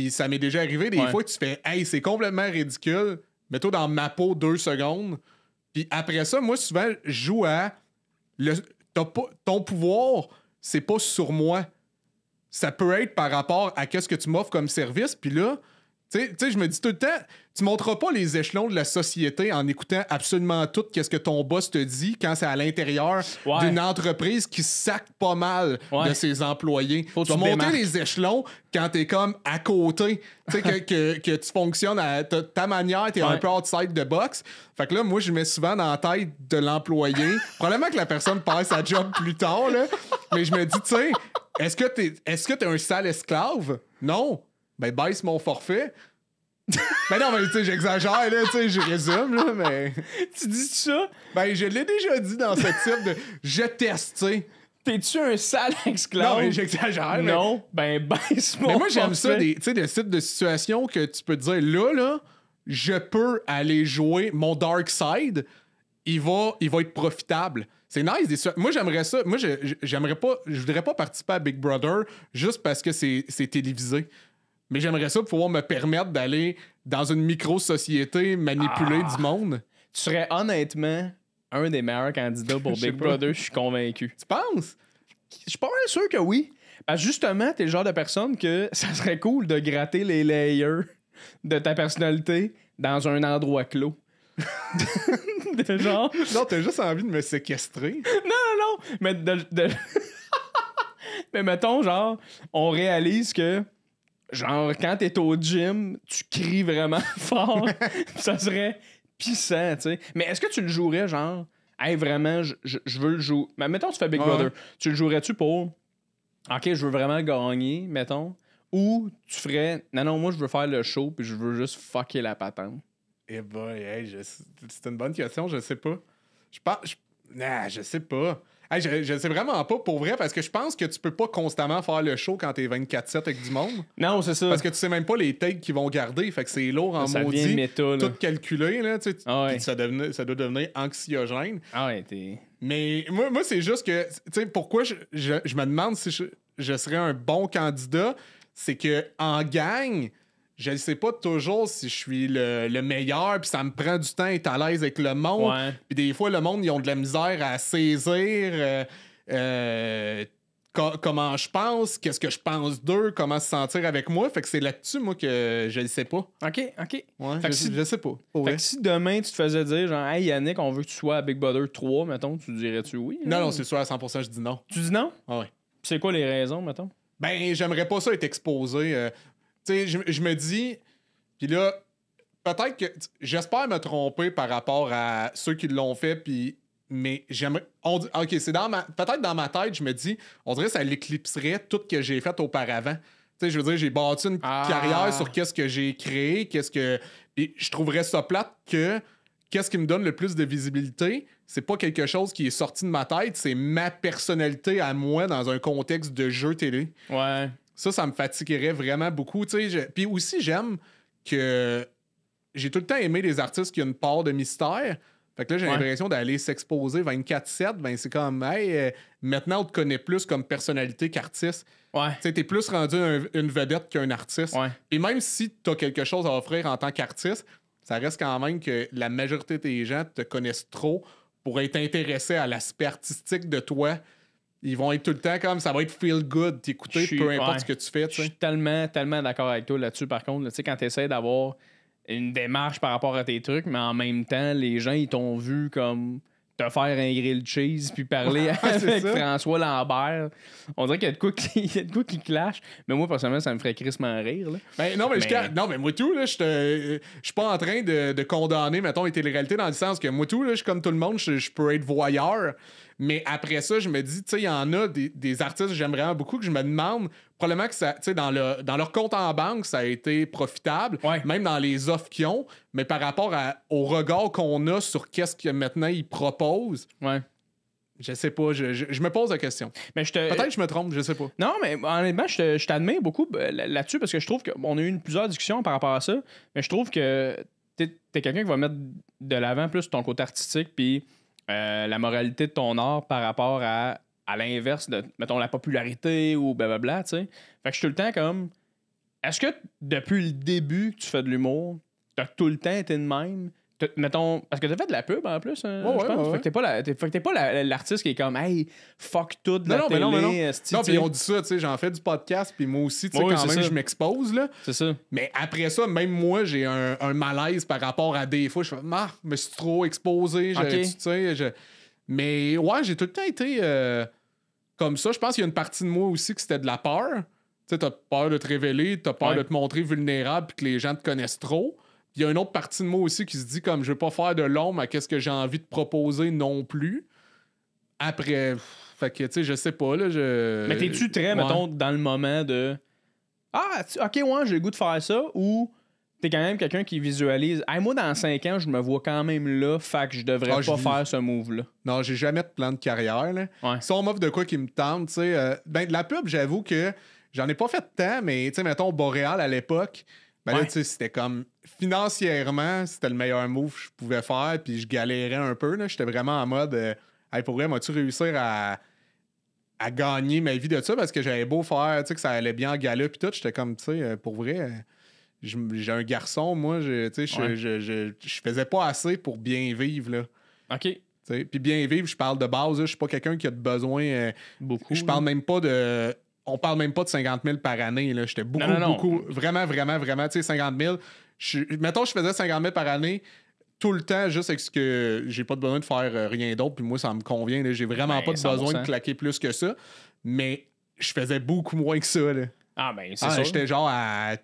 S2: ça m'est déjà arrivé des fois que tu fais Hey, c'est complètement ridicule. Mets-toi dans ma peau deux secondes. Puis après ça, moi, souvent, je joue à. Le... Pas... Ton pouvoir, c'est pas sur moi ça peut être par rapport à qu'est-ce que tu m'offres comme service. Puis là, tu sais, je me dis tout le temps, tu montreras pas les échelons de la société en écoutant absolument tout qu'est-ce que ton boss te dit quand c'est à l'intérieur d'une entreprise qui sac pas mal de ses employés. Faut tu monter les échelons quand es comme à côté, tu sais que, tu fonctionnes à ta, manière, t'es es un peu outside de box. Fait que là, moi, je me mets souvent dans la tête de l'employé. Probablement que la personne passe sa job plus tard, mais je me dis, tu sais, est-ce que t'es est-ce que un sale esclave? Non. Ben baisse mon forfait. ben non, mais tu sais, j'exagère, là, tu sais, je résume, là, mais. Tu dis ça? Ben, je l'ai déjà dit dans ce type de. Je teste, tu sais. T'es-tu un sale esclave? Non, mais j'exagère. Non, ben baisse mon. Mais moi, j'aime ça, des, tu sais, des types de situations que tu peux te dire, là, là, je peux aller jouer mon dark side, il va, il va être profitable. C'est nice. Moi, j'aimerais ça. Moi, j'aimerais pas. Je voudrais pas participer à Big Brother juste parce que c'est télévisé. Mais j'aimerais ça pouvoir me permettre d'aller dans une micro-société manipulée ah. du monde. Tu serais honnêtement un des
S1: meilleurs candidats pour Big Brother, je suis convaincu. Tu penses? Je suis pas mal sûr que oui. Parce justement, t'es le genre de personne que ça serait cool de gratter les layers de ta personnalité dans un endroit clos.
S2: genre. Non, t'as juste
S1: envie de me séquestrer. Non, non, non. Mais mais mettons, genre, on réalise que. Genre, quand t'es au gym, tu cries vraiment fort. ça serait pissant, tu sais. Mais est-ce que tu le jouerais, genre, hey, vraiment, je, veux le jouer. Mais mettons, tu fais Big Brother. Tu le jouerais-tu pour, OK, je veux vraiment gagner, mettons. Ou tu ferais, non, non, moi, je veux faire le show, puis je veux juste
S2: fucker la patente. Eh ben, c'est une bonne question, je sais pas. Je pense. Je... sais pas. je, sais vraiment pas pour vrai parce que je pense que tu peux pas constamment faire le show quand t'es 24-7 avec du monde. Non, c'est ça. Parce que tu sais même pas les tags qu'ils vont garder. Fait que c'est lourd en ça maudit. tout calculé, là. Tu ah ça, ça, doit devenir anxiogène. Ah Mais moi, moi c'est juste que, tu sais, pourquoi je, me demande si je, je serais un bon candidat, c'est que en gang, je ne sais pas toujours si je suis le, meilleur, puis ça me prend du temps à être à l'aise avec le monde. Puis des fois, le monde, ils ont de la misère à saisir euh, euh, comment je pense, qu'est-ce que je pense d'eux, comment se sentir avec moi. Fait que c'est là-dessus, moi, que je ne sais pas. OK,
S1: OK. je, ne sais pas. Fait que si demain, tu te faisais dire, genre, hey Yannick, on veut que tu sois à Big Brother 3,
S2: mettons, tu dirais-tu oui? Hein? Non, non, c'est sûr, à 100%, je dis non. Tu dis non? Ah oui. C'est quoi les raisons, mettons? Ben, j'aimerais pas ça être exposé. Euh, tu je, me dis, puis là, peut-être que j'espère me tromper par rapport à ceux qui l'ont fait, puis mais j'aimerais. ok, c'est dans ma. Peut-être dans ma tête, je me dis, on dirait que ça l'éclipserait tout ce que j'ai fait auparavant. je veux dire, j'ai bâti une ah. carrière sur qu'est-ce que j'ai créé, qu'est-ce que. Et je trouverais ça plate que qu'est-ce qui me donne le plus de visibilité, c'est pas quelque chose qui est sorti de ma tête, c'est ma personnalité à moi dans un contexte de jeu télé. Ouais. Ça, ça me fatiguerait vraiment beaucoup. Puis aussi, j'aime que j'ai tout le temps aimé les artistes qui ont une part de mystère. Fait que là, j'ai l'impression d'aller s'exposer 24-7. Ben, c'est comme, hey, euh, maintenant, on te connaît plus comme personnalité qu'artiste. Ouais. Tu t'es plus rendu une vedette qu'un artiste. Et même si t'as quelque chose à offrir en tant qu'artiste, ça reste quand même que la majorité des gens te connaissent trop pour être intéressé à l'aspect artistique de toi ils vont être tout le temps comme ça va être feel good d'écouter,
S1: peu importe ce que tu fais. Je suis tellement, tellement d'accord avec toi là-dessus par contre. sais, quand tu essaies d'avoir une démarche par rapport à tes trucs, mais en même temps, les gens ils t'ont vu comme te faire un grilled cheese puis parler avec François Lambert. On dirait qu'il y a de quoi qui, clash. Mais moi, personnellement, ça me ferait crissement rire. Ben, non,
S2: mais, moi tout, je, suis pas en train de, condamner, mettons, les réalités dans le sens que moi tout, je suis comme tout le monde, je peux être voyeur. Mais après ça, je me dis, tu sais, il y en a des, artistes que beaucoup que je me demande, probablement que ça, tu sais, dans, le, dans leur compte en banque, ça a été profitable, même dans les offres qu'ils ont, mais par rapport au regard qu'on a sur qu'est-ce que maintenant ils proposent. Ouais. Je sais pas, je, me pose la question. Mais je Peut-être que je me trompe, je sais pas. Non, mais
S1: honnêtement, je, je t'admets beaucoup euh, là-dessus parce que je trouve qu'on a eu une, plusieurs discussions par rapport à ça, mais je trouve que tu es, quelqu'un qui va mettre de l'avant plus ton côté artistique, puis euh, la moralité de ton art par rapport à, à l'inverse de, mettons, la popularité ou blablabla, tu sais. Fait que je suis tout le temps comme, est-ce que depuis le début que tu fais de l'humour, t'as tout le temps été de même? mettons, parce que t'as fait de la pub en plus, je Fait que t'es pas, l'artiste qui est comme, hey, fuck tout non, non, Non, mais non, non. non euh, on dit
S2: ça, tu sais, j'en fais du podcast, puis moi aussi, tu sais, quand même, je m'expose, là. C'est ça. Mais après ça, même moi, j'ai un, malaise par rapport à des fois, je ah, me suis trop exposé, tu sais. Mais ouais, j'ai tout le temps été euh, comme ça. Je pense qu'il y a une partie de moi aussi que c'était de la peur. Tu sais, t'as peur de te révéler, t'as peur de te montrer vulnérable, puis que les gens te connaissent trop il y a une autre partie de moi aussi qui se dit comme je veux pas faire de l'ombre à qu'est-ce que j'ai envie de proposer non plus. Après, fait que tu sais, je sais pas là. Je... Mais t'es-tu très mettons dans le moment de
S1: ah ok ouais j'ai le goût de faire ça ou tu es quand même quelqu'un qui visualise moi dans cinq ans je me vois quand même là fait que je devrais ah, pas faire ce move là non
S2: j'ai jamais de plan de carrière là. si on m'offre de quoi qui me tente tu sais euh, ben de la pub j'avoue que j'en ai pas fait de tant mais tu sais mettons Boréal à l'époque ben tu sais c'était comme financièrement, c'était le meilleur move que je pouvais faire, puis je galérais un peu. J'étais vraiment en mode, euh, hey, pour vrai, m'as-tu réussir à, gagner ma vie de ça? Parce que j'avais beau faire, tu sais, que ça allait bien en puis tout, j'étais comme, tu sais, euh, pour vrai, j'ai un garçon, moi, je, tu sais, je, faisais pas assez pour bien vivre, là. OK. Puis bien vivre, je parle de base, je suis pas quelqu'un qui a de besoin. Euh, beaucoup. Je parle même pas de on parle même pas de 50 000 par année. J'étais beaucoup, beaucoup, vraiment, vraiment, vraiment, tu sais, 50 000. Je, mettons, je faisais 50 000 par année tout le temps juste avec ce que j'ai pas besoin de faire euh, rien d'autre puis moi ça me convient j'ai vraiment ben, pas besoin de claquer plus que ça mais je faisais beaucoup moins que ça là. Ah
S1: ben c'est ah, sûr. J'étais
S2: genre à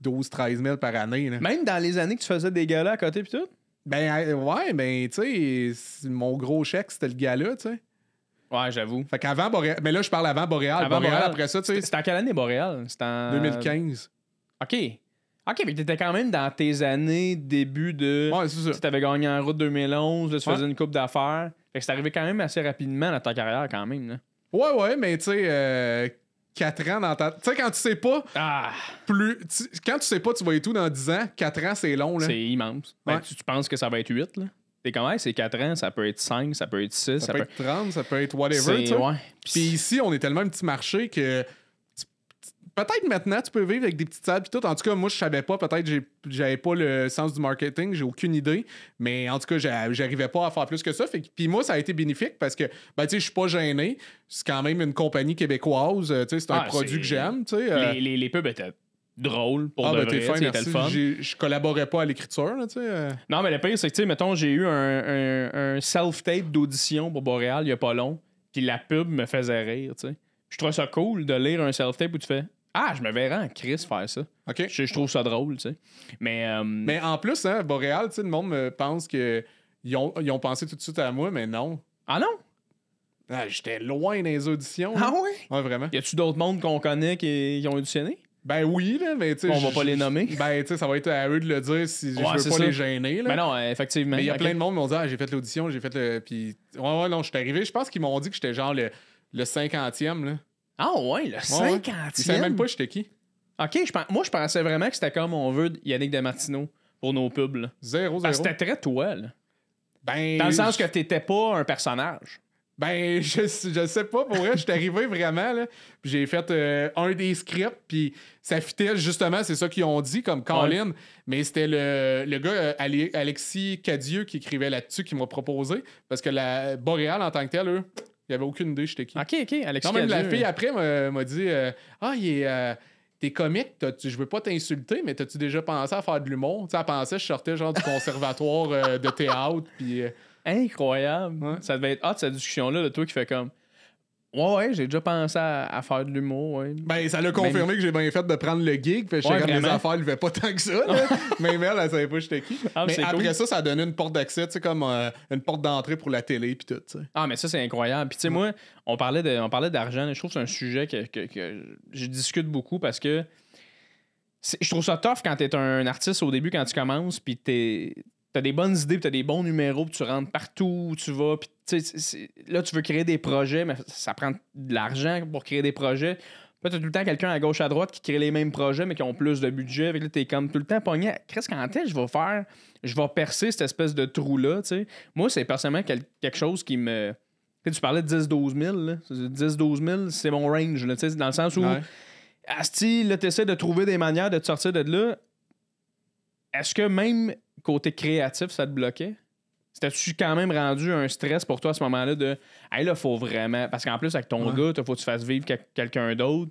S2: 12 13 000 par année Même dans les années que tu faisais des galas à côté puis tout Ben euh, ouais, ben tu sais mon gros chèque c'était le gala, tu sais. Ouais, j'avoue. Fait qu'avant Boréal, mais ben, là je parle avant Boréal, Boréal, après ça, tu sais. C'était en
S1: quelle année Boréal C'était en 2015. OK. Ok, mais t'étais quand même dans tes années début de. Ouais, c'est ça. T'avais gagné en route 2011, là, tu faisais une coupe d'affaires. Fait que c'est arrivé
S2: quand même assez rapidement dans ta carrière, quand même. Là. Ouais, ouais, mais tu sais, 4 euh, ans dans ta. Tu sais, quand tu sais pas. Ah! Plus... Quand tu sais pas, tu vas être tout dans 10 ans, 4 ans, c'est
S1: long. là. C'est immense. Ben, tu, penses que ça va être 8, là? T'es quand même, c'est 4 ans, ça peut être 5, ça peut être 6, ça, peut être
S2: 30, ça peut être whatever. Puis ouais. ici, on est tellement un petit marché que peut-être maintenant tu peux vivre avec des petites salles puis tout. En tout cas, moi je savais pas, peut-être j'avais pas le sens du marketing, j'ai aucune idée, mais en tout cas, j'arrivais pas à faire plus que ça. puis moi ça a été bénéfique parce que ben tu je suis pas gêné, c'est quand même une compagnie québécoise, euh, c'est un ah, produit que j'aime, euh. Les, les, pubs étaient drôles pour ah, ben, fin, le fun. Je collaborais pas à l'écriture, tu euh.
S1: Non, mais le pire c'est que tu sais, mettons, j'ai eu un, self-tape d'audition pour Boréal il y a pas long, puis la pub me faisait rire, tu sais. Je trouve ça cool de lire un self-tape
S2: où tu fais ah, je me verrais en Chris faire ça. OK. Je, trouve ça drôle, tu sais. Mais, euh, mais en plus, hein, Boréal, tu sais, le monde pense qu'ils ont, ils ont pensé tout de suite à moi, mais non. Ah non? Ah, j'étais loin des auditions. Ah oui? Ouais, vraiment. Y a-tu d'autres mondes qu'on connaît qui, ont auditionné? Ben oui, là, mais tu sais. On va pas les nommer. Ben tu sais, ça va être à eux de le dire si je veux pas les gêner. Là. Ben non, euh, effectivement. Mais il y a plein de monde qui m'ont dit Ah, j'ai fait l'audition, j'ai fait le. Puis. Ouais, ouais, non, je suis arrivé. Je pense qu'ils m'ont dit que j'étais genre le, cinquantième,
S1: ah ouais, le 50 e Je même pas j'étais qui. OK, moi, je pensais vraiment que c'était comme on veut Yannick Damartino pour nos pubs. Zéro, zéro. c'était très toi, là. Ben, Dans le sens que tu t'étais pas un personnage.
S2: Ben, je, je sais pas, pour vrai, je suis arrivé vraiment, là. j'ai fait euh, un des scripts, puis ça fitait justement, c'est ça qu'ils ont dit, comme Colin. Mais c'était le, gars, euh, Alexis Cadieux, qui écrivait là-dessus, qui m'a proposé. Parce que la Boréal, en tant que tel eux, il n'y avait aucune idée, j'étais qui. OK, OK, même la fille après m'a dit euh, Ah, il est. Euh, t'es comique, je veux pas t'insulter, mais t'as-tu déjà pensé à faire de l'humour? Tu sais, pensé je sortais genre du conservatoire euh, de théâtre, puis. Incroyable! Ça devait être
S1: hâte, cette discussion-là, de toi qui fait comme Ouais, ouais, j'ai déjà pensé à, faire de l'humour. Ouais. Ben, ça l'a confirmé ben,
S2: que j'ai bien fait de prendre le gig. Fait que ouais, les affaires, ne vivaient pas tant que ça. Mais même elle, elle savait pas j'étais qui. Ah, mais après ça, ça a donné une porte d'accès, tu sais, comme euh, une porte d'entrée pour la télé puis tout. sais.
S1: Ah, mais ça, c'est incroyable. Puis, tu sais, moi, on parlait, d'argent. Je trouve que c'est un sujet que, que, que, je discute beaucoup parce que je trouve ça tough quand t'es un artiste au début, quand tu commences, puis t'es t'as des bonnes idées, t'as des bons numéros, puis tu rentres partout où tu vas. Puis là, tu veux créer des projets, mais ça prend de l'argent pour créer des projets. Puis as tout le temps quelqu'un à gauche, à droite qui crée les mêmes projets, mais qui ont plus de budget. avec que là, t'es comme tout le temps pogné. Qu'est-ce qu'en tête, je vais faire Je vais percer cette espèce de trou-là, tu sais. Moi, c'est personnellement quelque chose qui me. tu parlais de 10-12 000. 10-12 000, c'est mon range, là, dans le sens où. Ouais. tu essaies de trouver des manières de te sortir de là. Est-ce que même côté créatif, ça te bloquait? C'était-tu quand même rendu un stress pour toi à ce moment-là de Hey là, faut vraiment. Parce qu'en plus, avec ton gars, il faut que tu fasses vivre quelqu'un d'autre.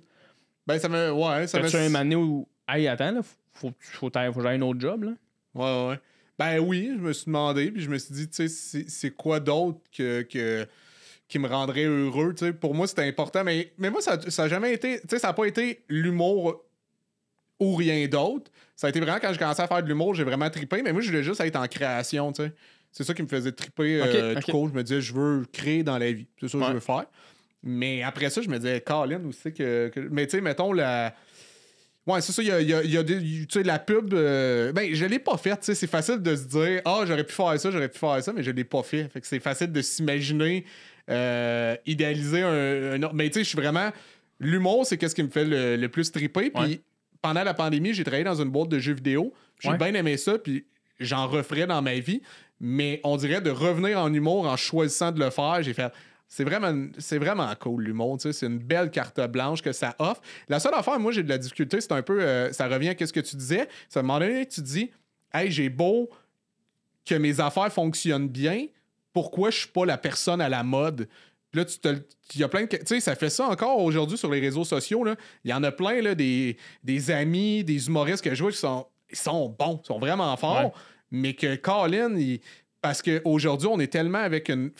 S2: Ben, ça me. Ouais, ça me. tu un moment où. Hey, attends, là, faut, faut, faut, faut un autre job, là. Ouais, ouais. Ben oui, je me suis demandé, puis je me suis dit, tu sais, c'est quoi d'autre que, qui me rendrait heureux, tu sais. Pour moi, c'était important, mais, mais moi, ça n'a ça jamais été. Tu sais, ça n'a pas été l'humour ou rien d'autre. Ça a été vraiment quand j'ai commencé à faire de l'humour, j'ai vraiment trippé, mais moi, je voulais juste être en création, tu sais. C'est ça qui me faisait tripper euh, tout court. Je me disais, je veux créer dans la vie. C'est ça que je veux faire. Mais après ça, je me disais, Colin aussi, que, que... Mais tu sais, mettons, la. Ouais, c'est ça, il y a, des, la pub. Euh, ben, je l'ai pas faite, tu sais. C'est facile de se dire, ah, oh, j'aurais pu faire ça, j'aurais pu faire ça, mais je l'ai pas fait. Fait que c'est facile de s'imaginer, euh, idéaliser un, Mais tu sais, je suis vraiment. L'humour, c'est qu'est-ce qui me fait le, plus triper. Puis pendant la pandémie, j'ai travaillé dans une boîte de jeux vidéo. J'ai bien aimé ça, puis j'en referais dans ma vie. Mais on dirait de revenir en humour en choisissant de le faire. J'ai fait. C'est vraiment, c'est vraiment cool l'humour, c'est une belle carte blanche que ça offre. La seule affaire, moi j'ai de la difficulté, c'est un peu, euh, ça revient à ce que tu disais. Ça moment donné, tu dis, hey j'ai beau que mes affaires fonctionnent bien, pourquoi je suis pas la personne à la mode Là, tu y a plein de. Tu sais, ça fait ça encore aujourd'hui sur les réseaux sociaux. Il y en a plein, là, des, amis, des humoristes que je vois qui sont, ils sont bons, sont vraiment forts, mais que Colin, parce qu'aujourd'hui, on est tellement avec une.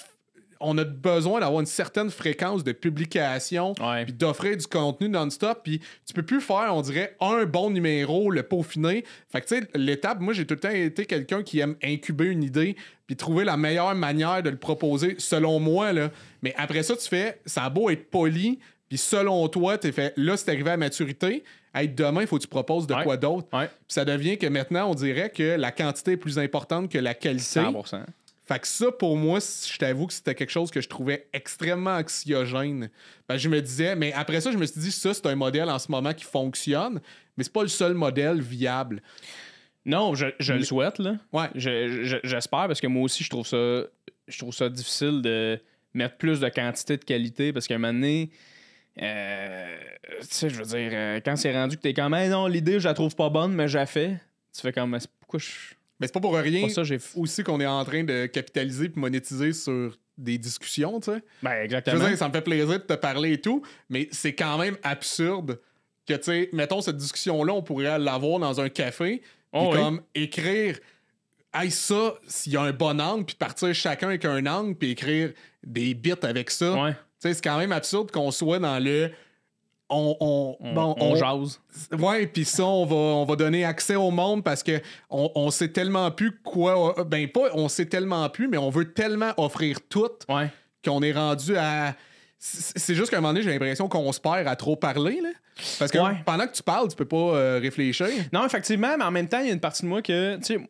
S2: On a besoin d'avoir une certaine fréquence de publication, puis d'offrir du contenu non-stop, puis tu peux plus faire, on dirait, un bon numéro, le peaufiner. Fait que, tu sais, l'étape, moi, j'ai tout le temps été quelqu'un qui aime incuber une idée, puis trouver la meilleure manière de le proposer, selon moi. Là. Mais après ça, tu fais, ça a beau être poli, puis selon toi, tu fait, là, c'est arrivé à maturité, demain, il faut que tu proposes de quoi d'autre. Puis ça devient que maintenant, on dirait que la quantité est plus importante que la qualité. 100%. Fait que ça, pour moi, je t'avoue que c'était quelque chose que je trouvais extrêmement anxiogène. Ben, je me disais, mais après ça, je me suis dit, ça, c'est un modèle en ce moment qui fonctionne, mais c'est pas le seul modèle viable. Non, je, je le
S1: souhaite, là. Ouais. J'espère je, parce que moi aussi, je trouve ça je trouve ça difficile de mettre plus de quantité de qualité parce qu'à un moment donné. Euh, tu sais, je veux dire, euh, quand c'est rendu que t'es quand même, non, l'idée, je la trouve pas bonne, mais je la fais. Tu fais comme, mais pourquoi
S2: Mais c'est pas pour rien aussi qu'on est en train de capitaliser puis monétiser sur des discussions, tu sais. Ben, exactement. Je veux ça me fait plaisir de te parler et tout, mais c'est quand même absurde que, tu sais, mettons, cette discussion-là, on pourrait l'avoir dans un café, Oh, puis comme écrire hey, ça, s'il y a un bon angle, puis partir chacun avec un angle, puis écrire des bits avec ça. C'est quand même absurde qu'on soit dans le. On, on, bon, on, jase. Ouais, puis ça, on va, on va donner accès au monde parce que on, sait tellement plus quoi. Ben, pas on sait tellement plus, mais on veut tellement offrir tout qu'on est rendu à c'est juste qu'à un moment donné, j'ai l'impression qu'on se perd à trop parler. Là. Parce que pendant que tu parles, tu peux pas euh, réfléchir. Non, effectivement, mais en même temps, il y a une partie de moi que, tu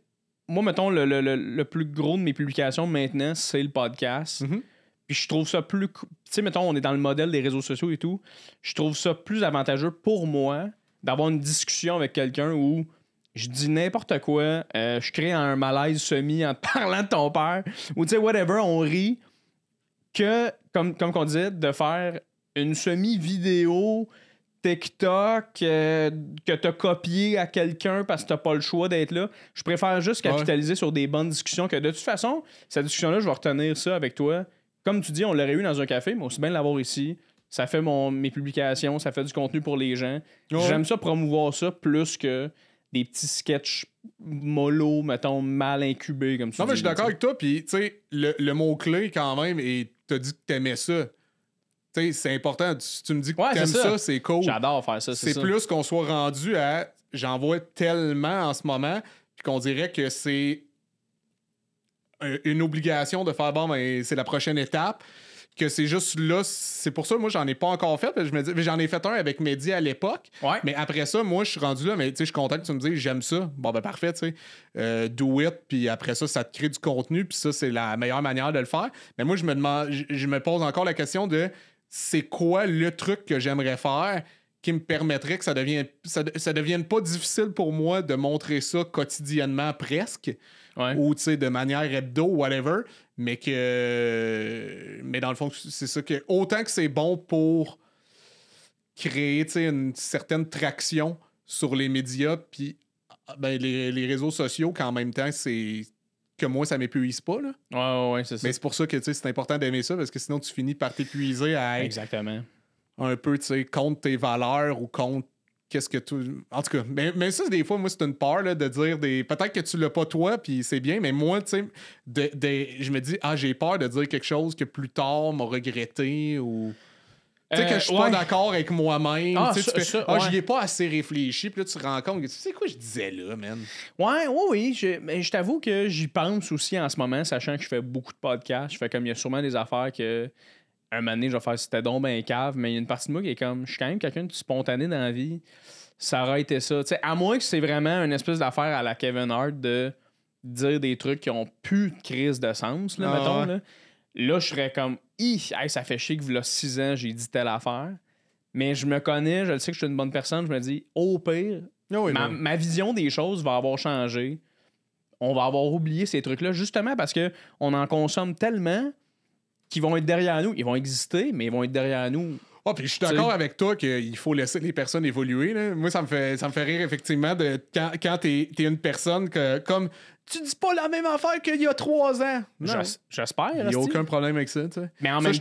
S1: moi, mettons, le, plus gros de mes publications maintenant, c'est le podcast. Mm-hmm. Puis je trouve ça plus. Tu sais, mettons, on est dans le modèle des réseaux sociaux et tout. Je trouve ça plus avantageux pour moi d'avoir une discussion avec quelqu'un où je dis n'importe quoi, euh, je crée un malaise semi en parlant de ton père, ou tu sais, whatever, on rit, que comme, comme on disait, de faire une semi-vidéo TikTok euh, que que as copié à quelqu'un parce que t'as pas le choix d'être là. Je préfère juste capitaliser sur des bonnes discussions que de toute façon, cette discussion-là, je vais retenir ça avec toi. Comme tu dis, on l'aurait eu dans un café, mais aussi bien l'avoir ici. Ça fait mon, mes publications, ça fait du contenu pour les gens. J'aime ça promouvoir ça plus que des petits sketchs mollo, mettons, mal incubés comme
S2: ça. Non, mais je suis d'accord avec toi, puis tu sais, le mot-clé quand même est t'as dit que t'aimais ça. C'est important. Si tu me dis que t'aimes ça, c'est cool. J'adore faire
S1: ça. C'est plus
S2: qu'on soit rendu à j'en vois tellement en ce moment, puis qu'on dirait que c'est euh, une obligation de faire bon, mais ben, c'est la prochaine étape que c'est juste là, c'est pour ça, moi, j'en ai pas encore fait. Je me dis, j'en ai fait un avec Mehdi à l'époque. Mais après ça, moi, je suis rendu là, mais tu sais, je suis content que tu me dises, j'aime ça. Bon, ben parfait, tu sais. Euh, do it, puis après ça, ça te crée du contenu, puis ça, c'est la meilleure manière de le faire. Mais moi, je me demande, je me pose encore la question de c'est quoi le truc que j'aimerais faire qui me permettrait que ça devienne, ça devienne pas difficile pour moi de montrer ça quotidiennement presque tu ou de manière hebdo, whatever. Mais que. Mais dans le fond, c'est ça que. Autant que c'est bon pour créer une certaine traction sur les médias, puis ah, ben, les, réseaux sociaux, qu'en même temps, c'est que moi, ça m'épuise pas. Là. Ouais, ouais, c'est ça. Mais c'est pour ça que c'est important d'aimer ça, parce que sinon, tu finis par t'épuiser à être un peu contre tes valeurs ou contre que En tout cas, mais, mais ça, des fois, moi, c'est une peur de dire des. Peut-être que tu l'as pas toi, puis c'est bien, mais moi, tu sais, je me dis, ah, j'ai peur de dire quelque chose que plus tard m'a regretté ou.
S1: Tu sais, que je suis euh, pas
S2: d'accord avec moi-même. Ah, tu fais, ah, j'y ai pas assez réfléchi. Puis là, tu te rends compte tu sais quoi je disais là, man. Ouais, ouais, oui.
S1: mais je t'avoue que j'y pense aussi en ce moment, sachant que je fais beaucoup de podcasts. Je fais comme il y a sûrement des affaires que un moment donné, je vais faire c'était donc ben cave, mais il y a une partie de moi qui est comme, je suis quand même quelqu'un de spontané dans la vie. Ça aurait été ça. à moins que c'est vraiment une espèce d'affaire à la Kevin Hart de dire des trucs qui ont plus de crise de sens, là, ah, mettons. Là. je serais comme, ça fait chier que, l'avez six ans, j'ai dit telle affaire. Mais je me connais, je sais que je suis une bonne personne, je me dis, au pire, ah ma, vision des choses va avoir changé. On va avoir oublié ces trucs-là, justement parce qu'on en consomme tellement qui vont être
S2: derrière nous. Ils vont exister, mais ils vont être derrière nous Ah, puis je suis d'accord avec toi qu'il faut laisser les personnes évoluer. Moi, ça me, fait, ça me fait rire, effectivement, de quand, quand t'es es une personne que, comme tu dis pas la même affaire qu'il y a trois ans. J'espère. Il n'y a aucun problème avec ça. Tu sais.
S1: Mais en même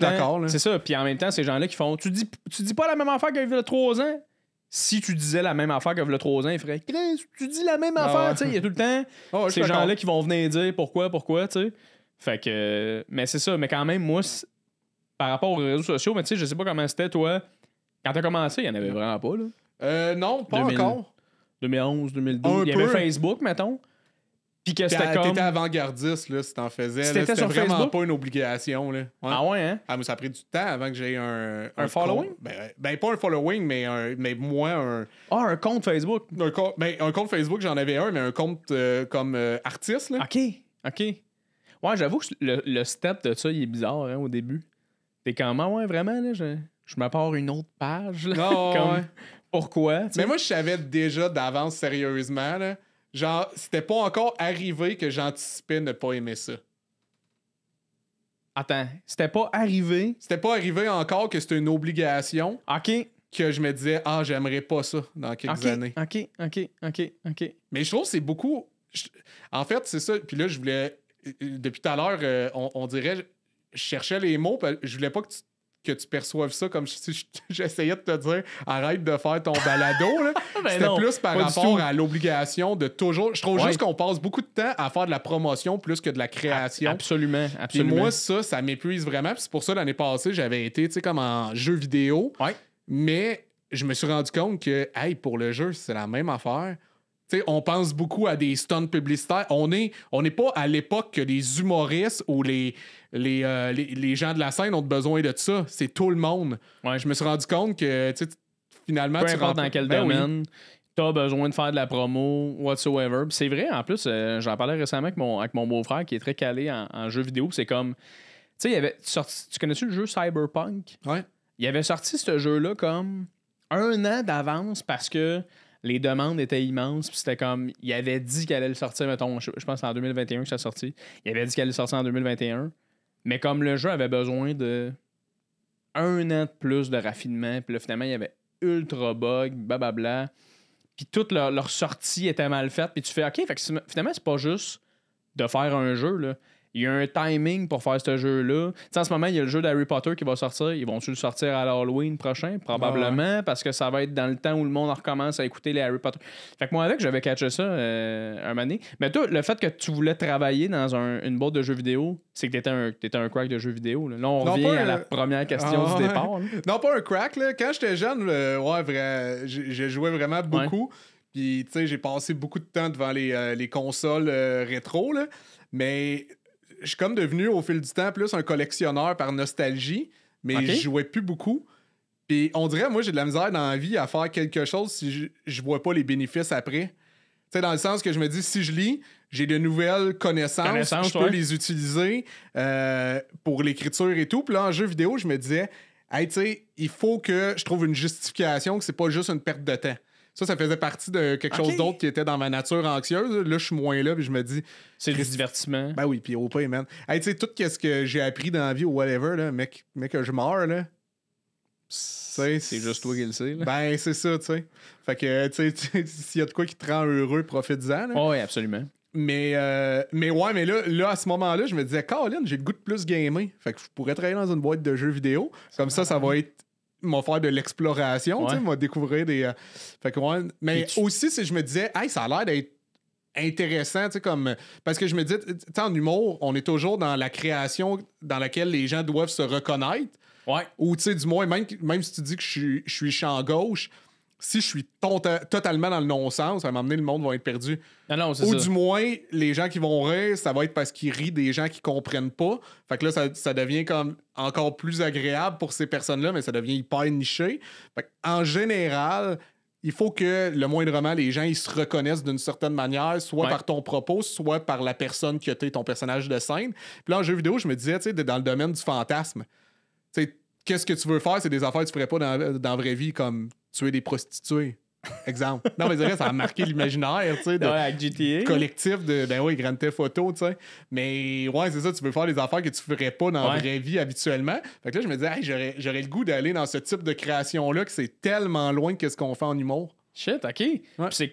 S1: c'est ça. Puis en même temps, ces gens-là qui font tu dis, tu dis pas la même affaire qu'il y a trois ans. Si tu disais la même affaire qu'il y a trois ans, ils feraient Chris, tu dis la même ah Tu affaire. Il y a tout le temps ah ces gens-là qui vont venir dire pourquoi, pourquoi. tu sais. Fait que. Mais c'est ça. Mais quand même, moi, par rapport aux réseaux sociaux, mais tu sais, je sais pas comment c'était, toi. Quand t'as commencé, il y en avait vraiment pas, là.
S2: Euh, non, pas encore. 2011, 2012. Il y avait Facebook,
S1: mettons. Puis que c'était comme. T'étais
S2: avant-gardiste, là, si t'en faisais. C'était vraiment Facebook? pas une obligation, là. Ah ouais, hein? Ah, mais ça a pris du temps avant que j'aie un, un. following? Ben, ben, pas un following, mais, un, mais moi, un. Ah, un compte Facebook. Un, compte, ben, un compte Facebook, j'en avais un, mais un compte euh, comme euh,
S1: artiste, là. OK. OK. Ouais, j'avoue que le, step de ça, il est bizarre hein, au début. T'es comment ah ouais, vraiment, je, je m'apporte une autre page. Ah,
S2: pourquoi? Mais moi, je savais déjà d'avance, sérieusement. Là, genre, c'était pas encore arrivé que j'anticipais ne pas aimer ça. Attends, c'était pas arrivé. C'était pas arrivé encore que c'était une obligation. OK. Que je me disais, ah, j'aimerais pas ça dans quelques années. OK, OK, OK, OK. Mais je trouve que c'est beaucoup. En fait, c'est ça. Puis là, je voulais euh, depuis tout à l'heure, euh, on, dirait, je cherchais les mots, je voulais pas que tu perçoives ça comme si j'essayais de te dire arrête de faire ton balado. Ben C'était plus par rapport à l'obligation de toujours. Je trouve juste qu'on passe beaucoup de temps à faire de la promotion plus que de la création. Absolument. absolument. Et moi, ça, ça m'épuise vraiment. C'est pour ça, l'année passée, j'avais été comme en jeu vidéo. Mais je me suis rendu compte que, hey, pour le jeu, c'est la même affaire on pense beaucoup à des stuns publicitaires. On n'est on pas à l'époque que les humoristes ou euh, les, les, gens de la scène ont besoin de ça. C'est tout le monde. Je me suis rendu compte que finalement... Peu importe dans quel ben domaine,
S1: tu as besoin de faire de la promo, whatsoever. C'est vrai, en plus, euh, j'en parlais récemment avec mon, avec mon beau-frère qui est très calé en, jeu vidéo. C'est comme... Tu sais, connais-tu le jeu Cyberpunk? Ouais. Il avait sorti ce jeu-là comme un an d'avance parce que les demandes étaient immenses. Puis c'était comme, il avait dit qu'elle allait le sortir, mettons, je, pense en 2021 que ça sortit. Il avait dit qu'elle allait le sortir en 2021. Mais comme le jeu avait besoin de un an de plus de raffinement, puis là, finalement, il y avait ultra bug, blablabla. Puis toute leur, sortie était mal faite. Puis tu fais, OK, fait que finalement, c'est pas juste de faire un jeu. Là. Il y a un timing pour faire ce jeu-là. en ce moment, il y a le jeu d'Harry Potter qui va sortir. Ils vont-tu le sortir à l'Halloween prochain? Probablement, parce que ça va être dans le temps où le monde recommence à écouter les Harry Potter. Fait que moi, avec, j'avais catché ça euh, un moment Mais toi, le fait que tu voulais travailler dans une boîte de jeux vidéo, c'est que tu étais un crack de jeux vidéo. Là, on revient à la première question ah, du départ.
S2: Non, pas un crack. Là. Quand j'étais jeune, ouais, vrai, j'ai joué vraiment beaucoup. Puis, tu sais, j'ai passé beaucoup de temps devant les, euh, consoles euh, rétro, là. Mais je suis comme devenu au fil du temps plus un collectionneur par nostalgie, mais je je jouais plus beaucoup. Puis on dirait, moi, j'ai de la misère dans la vie à faire quelque chose si je, ne vois pas les bénéfices après. Tu sais, dans le sens que je me dis, si je lis, j'ai de nouvelles connaissances, je peux les utiliser euh, pour l'écriture et tout. Puis là, en jeu vidéo, je me disais, hey, tu sais, il faut que je trouve une justification, que c'est pas juste une perte de temps. Ça, ça faisait partie de quelque chose d'autre qui était dans ma nature anxieuse. Là, je suis moins là, puis je me dis. C'est du divertissement. Ben oui, puis au pire, man. Hey, tu sais, tout ce que j'ai appris dans la vie ou whatever, mec, mec, que je meurs, là. C'est juste toi qui le sais. Ben, c'est ça, tu sais. Fait que, tu sais, s'il y a de quoi qui te rend heureux, profite-en. Oh, oui, absolument. Mais, euh, mais ouais, mais là, là à ce moment-là, je me disais, Colin, j'ai le goût de plus gamer. Fait que je pourrais travailler dans une boîte de jeux vidéo. Comme ça, ça va être m'a faire de l'exploration, tu m'a découvrir des. Euh, mais aussi, si je me disais, ça a l'air d'être intéressant, tu sais, comme. Parce que je me disais en humour, on est toujours dans la création dans laquelle les gens doivent se reconnaître. Ou, tu sais, du moins, même, même si tu dis que je suis, je suis champ gauche, si je suis totalement dans le non-sens, ça va moment le monde va être perdu. Ou du moins, les gens qui vont rire, ça va être parce qu'ils rient des gens qui comprennent pas. Fait que là, ça, devient comme encore plus agréable pour ces personnes-là, mais ça devient hyper niché. en général, il faut que le moindrement, les gens ils se reconnaissent d'une certaine manière, soit par ton propos, soit par la personne que été ton personnage de scène. Puis là, en jeu vidéo, je me disais, tu sais, dans le domaine du fantasme, tu qu'est-ce que tu veux faire, c'est des affaires que tu ferais pas dans, dans la vraie vie, comme tuer des prostituées. Exemple. Non, mais vrai, ça a marqué l'imaginaire, tu sais. De, Collectif de, ben oui, Grand Theft Auto, tu sais. Mais ouais, c'est ça, tu veux faire des affaires que tu ferais pas dans la vraie vie habituellement. Fait que là, je me disais, j'aurais le goût d'aller dans ce type de création-là que c'est tellement loin que ce qu'on fait en humour. Shit, ok. Puis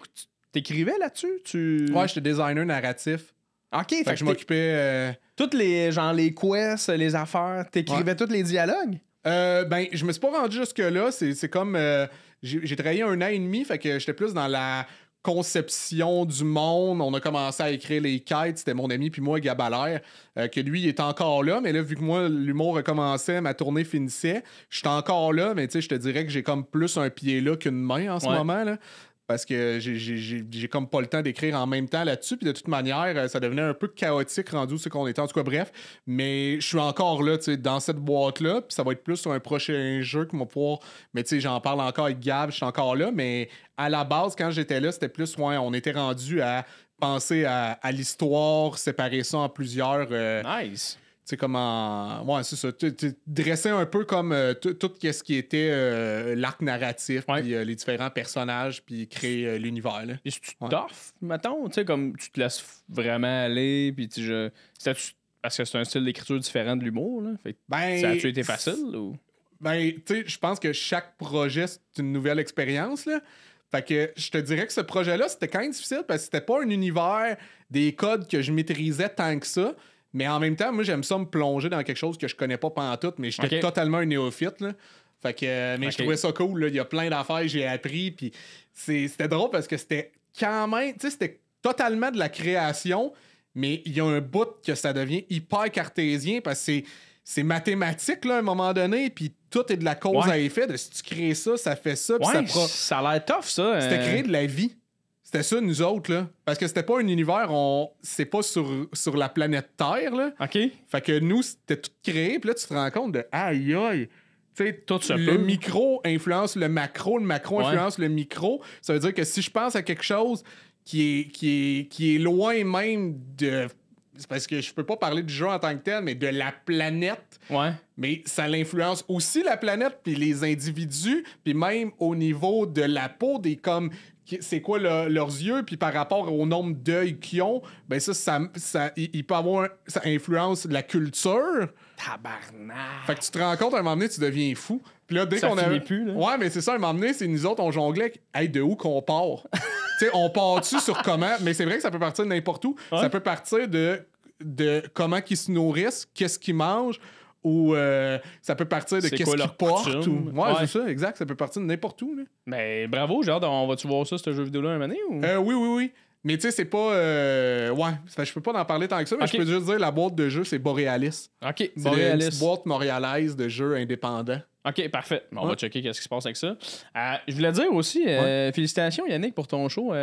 S2: t'écrivais là-dessus? Tu... Ouais, j'étais designer narratif. OK, fait, que, je m'occupais. Euh, Toutes les, genre, les quests, les affaires, t'écrivais tous les dialogues? Euh, ben, je me suis pas rendu jusque-là. C'est comme. Euh, j'ai travaillé un an et demi, fait que j'étais plus dans la conception du monde. On a commencé à écrire les quêtes. C'était mon ami puis moi, Gabalère. Euh, que lui, il est encore là. Mais là, vu que moi, l'humour recommençait, ma tournée finissait, j'étais encore là. Mais tu sais, je te dirais que j'ai comme plus un pied là qu'une main en ce moment. Là parce que j'ai comme pas le temps d'écrire en même temps là-dessus. Puis de toute manière, euh, ça devenait un peu chaotique rendu ce qu'on était. En tout cas, bref. Mais je suis encore là, tu sais, dans cette boîte-là. Puis ça va être plus sur un prochain jeu que moi pouvoir. Mais tu sais, j'en parle encore avec Gab, je suis encore là. Mais à la base, quand j'étais là, c'était plus, ouais, on était rendu à penser à, l'histoire, séparer ça en plusieurs. Euh, nice sais, comme c'est ça. tu Dressé un peu comme euh, tout ce qui était euh, l'arc narratif, puis euh, les différents personnages, puis créer l'univers. Là. Et si tu mettons, tu sais, comme tu te laisses vraiment
S1: aller, puis tu je... Parce que c'est un style d'écriture différent de l'humour, là. Fait ben, ça a-tu été facile,
S2: Ben, tu je pense que chaque projet, c'est une nouvelle expérience, là. Fait que je te dirais que ce projet-là, c'était quand même difficile parce que c'était pas un univers des codes que je maîtrisais tant que ça. Mais en même temps, moi, j'aime ça me plonger dans quelque chose que je connais pas pendant tout, mais j'étais suis totalement un néophyte. Fait que, euh, mais je trouvais ça cool. Il y a plein d'affaires j'ai appris. Puis c'était drôle parce que c'était quand même, tu sais, c'était totalement de la création, mais il y a un bout que ça devient hyper cartésien parce que c'est mathématique là, à un moment donné, puis tout est de la cause à effet de si tu crées ça, ça fait ça, ça Ça a l'air tough, ça. C'était euh. créer de la vie. C'était ça, nous autres, là. Parce que c'était pas un univers, on... c'est pas sur, sur la planète Terre, là. OK. Fait que nous, c'était tout créé, puis là, tu te rends compte de aïe aïe. sais tout le micro influence le macro, le macro influence le micro. Ça veut dire que si je pense à quelque chose qui est, qui qui est loin même de. parce que je peux pas parler du jeu en tant que tel, mais de la planète. Ouais mais ça l'influence aussi la planète, puis les individus, puis même au niveau de la peau, des comme c'est quoi leurs yeux, puis par rapport au nombre d'œils qu'ils ont, ben ça, ça, avoir, ça influence la culture. Tabarnak! Fait que tu te rends compte, à un moment donné, tu deviens fou. Puis là, dès qu'on plus, Ouais, mais c'est ça, un moment donné, c'est nous autres, on jonglait avec, de où qu'on part? tu sais, on part dessus sur comment? Mais c'est vrai que ça peut partir de n'importe où. Ça peut partir de, de comment qu'ils se nourrissent, qu'est-ce qu'ils mangent ou euh, ça peut partir de qu'est-ce qu'ils portent. Ou... Ouais, c'est ça, exact. Ça peut partir de n'importe où. Mais bravo, genre, on va-tu voir ça, ce jeu vidéo-là, un année? Ou... Euh, oui, oui, oui. Mais tu sais, c'est pas. Euh, ouais, je peux pas en parler tant que ça, mais je peux juste dire la boîte de jeu, c'est Borealis. OK, Borealis. boîte montréalaise de jeux indépendants. OK, parfait. on va checker qu'est-ce qui se passe avec ça. je voulais dire aussi,
S1: félicitations Yannick pour ton show,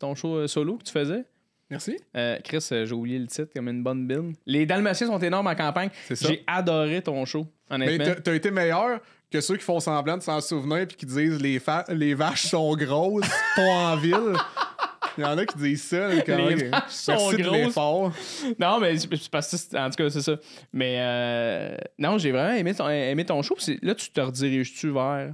S1: ton show solo que tu faisais. Merci. Euh, Chris, euh, j'ai oublié le titre comme une bonne bine. Les Dalmatiens sont énormes en campagne. J'ai adoré ton show,
S2: honnêtement. Mais t'as été meilleur que ceux qui font semblant de s'en souvenir puis qui disent les, les vaches sont grosses, pas en ville. Il y en a qui disent ça. les vaches sont
S1: grosses. non, mais c'est parce que, en tout cas, c'est ça. Mais euh, non, j'ai vraiment aimé ton, aimé ton show. Là, tu te rediriges-tu vers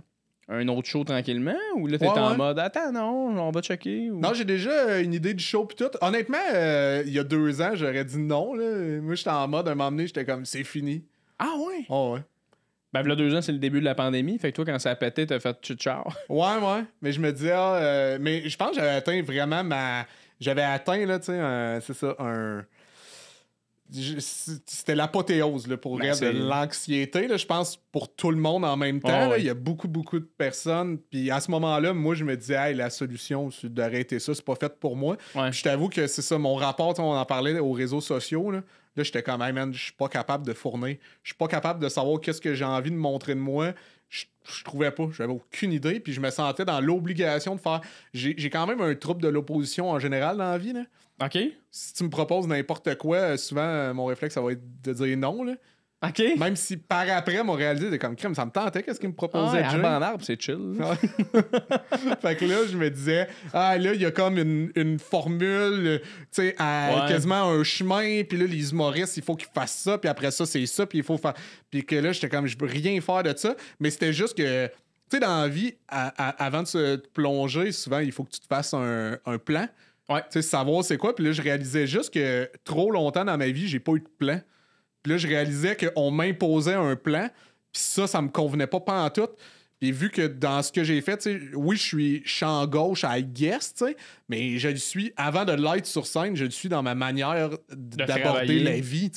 S1: un autre show tranquillement ou là t'es en mode attends non on va checker
S2: ou... non j'ai déjà une idée du show puis tout honnêtement euh, il y a deux ans j'aurais dit non là. moi j'étais en mode un moment donné j'étais comme c'est fini ah ouais Ah ouais
S1: ben là deux ans c'est le début de la pandémie fait que toi quand ça a pété t'as fait ciao ouais ouais mais
S2: je me dis ah euh, mais je pense que j'avais atteint vraiment ma j'avais atteint là tu sais c'est ça un c'était l'apothéose là, pour ben, de l'anxiété, je pense, pour tout le monde en même temps. Ah, Il y a beaucoup, beaucoup de personnes. Puis à ce moment-là, moi, je me disais, ah la solution d'arrêter ça, c'est pas fait pour moi. Je t'avoue que c'est ça, mon rapport, on en parlait aux réseaux sociaux. Là, là j'étais quand même, man, je suis pas capable de fournir. Je suis pas capable de savoir qu'est-ce que j'ai envie de montrer de moi je, trouvais pas, j'avais aucune idée, puis je me sentais dans l'obligation de faire. J'ai quand même un trouble de l'opposition en général dans la vie. Là. OK. Si tu me proposes n'importe quoi, euh, souvent euh, mon réflexe, ça va être de dire non. Là. Même si par après, mon réalisé, était comme crème, ça me tentait, qu'est-ce qu'il me proposait ah ah c'est chill. Ah fait que là, je me disais, ah là, il y a comme une, formule, euh, tu quasiment un chemin, puis là, les humoristes, il faut qu'ils fassent ça, puis après ça, c'est ça, puis il faut faire. Puis que là, j'étais comme, je peux rien faire de ça, mais c'était juste que. Tu sais, dans la vie, avant de se plonger, souvent, il faut que tu te fasses un, plan. Ouais. Tu sais, savoir c'est quoi. Puis là, je réalisais juste que trop longtemps dans ma vie, j'ai pas eu de plan. Puis là, je réalisais qu'on m'imposait un plan. Puis ça, ça me convenait pas, pas en tout. Puis vu que dans ce que j'ai fait, oui, je suis champ gauche, à guess, mais je le suis, avant de l'être sur scène, je le suis dans ma manière d'aborder la vie,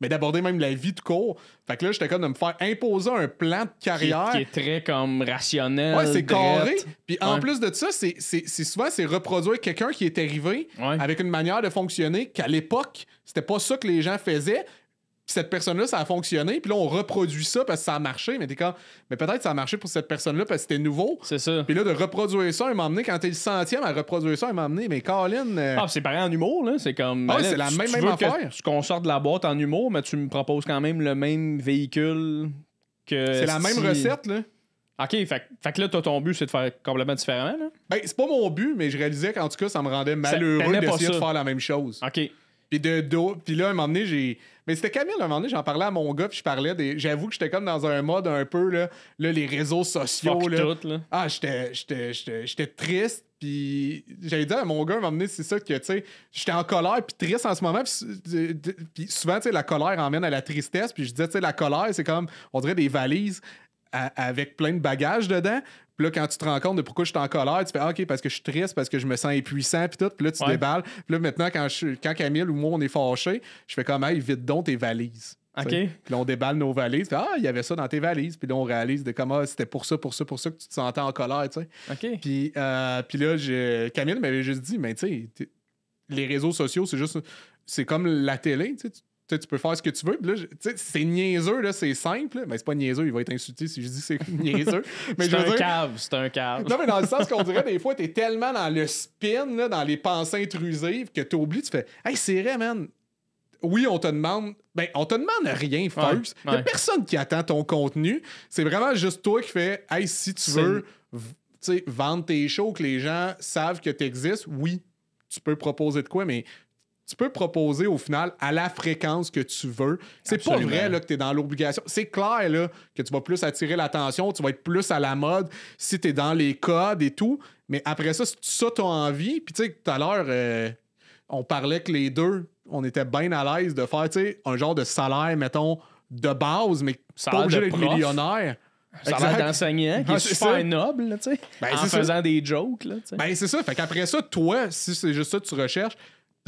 S2: mais d'aborder même la vie de cours. Fait que là, j'étais comme de me faire imposer un plan de carrière. Qui, est,
S1: très comme rationnel. Ouais, c'est carré. Puis en
S2: plus de ça, c'est, c'est, souvent, c'est reproduire quelqu'un qui est arrivé avec une manière de fonctionner qu'à l'époque, c'était pas ça que les gens faisaient. Puis cette personne-là, ça a fonctionné. Puis là, on reproduit ça parce que ça a marché. Mais t'es quand... mais peut-être ça a marché pour cette personne-là parce que c'était nouveau. C'est ça. Puis là, de reproduire ça, il m'a emmené. quand t'es le centième à reproduire ça, il m'a amené, mais Colin. Euh, ah, c'est pareil en humour, là. C'est comme. Ben c'est la même, affaire. Que,
S1: qu'on sorte de la boîte en humour, mais tu me proposes quand même le même véhicule que. C'est la même recette, là. OK, fait, fait, que là, toi, ton but, c'est de faire complètement différemment,
S2: là? Ben, c'est pas mon but, mais je réalisais qu'en tout cas, ça me rendait malheureux d'essayer de faire la même chose. OK. Puis de dos. Puis là, un moment donné, j'ai. Mais c'était Camille, un moment donné, j'en parlais à mon gars, puis je parlais des. J'avoue que j'étais comme dans un mode un peu, là, les réseaux sociaux. Fuck Tout, là. Ah, j'étais triste, puis j'avais dit à mon gars, un moment donné, c'est ça que, tu sais, j'étais en colère, puis triste en ce moment, puis souvent, tu sais, la colère emmène à la tristesse, puis je disais, tu sais, la colère, c'est comme, on dirait des valises avec plein de bagages dedans. Puis là, quand tu te rends compte de pourquoi je suis en colère, tu fais ah, OK, parce que je suis triste, parce que je me sens impuissant, puis tout. Puis là, tu déballes. Puis là, maintenant, quand, quand Camille ou moi, on est fâchés, je fais comme, hey, vide donc tes valises. OK. Puis là, on déballe nos valises. Puis, ah, il y avait ça dans tes valises. Puis là, on réalise de comment ah, c'était pour ça, pour ça, pour ça que tu te sentais en colère, tu sais. OK. Puis, euh, puis là, je... Camille m'avait juste dit, mais tu sais, les réseaux sociaux, c'est juste. C'est comme la télé, tu sais tu peux faire ce que tu veux. là, c'est niaiseux, c'est simple. Mais c'est pas niaiseux, il va être insulté si je dis c'est niaiseux. c'est un cave, c'est un cave. Non, mais dans le sens qu'on dirait, des fois, t'es tellement dans le spin, dans les pensées intrusives, que tu oublies, tu fais Hey, c'est vrai, man. Oui, on te demande. Ben, on te demande rien, first. Il n'y a personne qui attend ton contenu. C'est vraiment juste toi qui fais Hey, si tu veux vendre tes shows, que les gens savent que tu existes, oui, tu peux proposer de quoi, mais tu peux proposer au final à la fréquence que tu veux. C'est pas vrai là, que tu es dans l'obligation. C'est clair là, que tu vas plus attirer l'attention, tu vas être plus à la mode si tu es dans les codes et tout. Mais après ça, si ça, t'as envie. Puis tu sais, tout à l'heure, euh, on parlait que les deux, on était bien à l'aise de faire un genre de salaire, mettons, de base, mais pas obligé d'être millionnaire.
S1: Ça d'enseignant qui est, super
S2: noble, tu sais, ben, en faisant des
S1: jokes. Là, ben,
S2: c'est ça. Fait qu'après ça, toi, si c'est juste ça que tu recherches,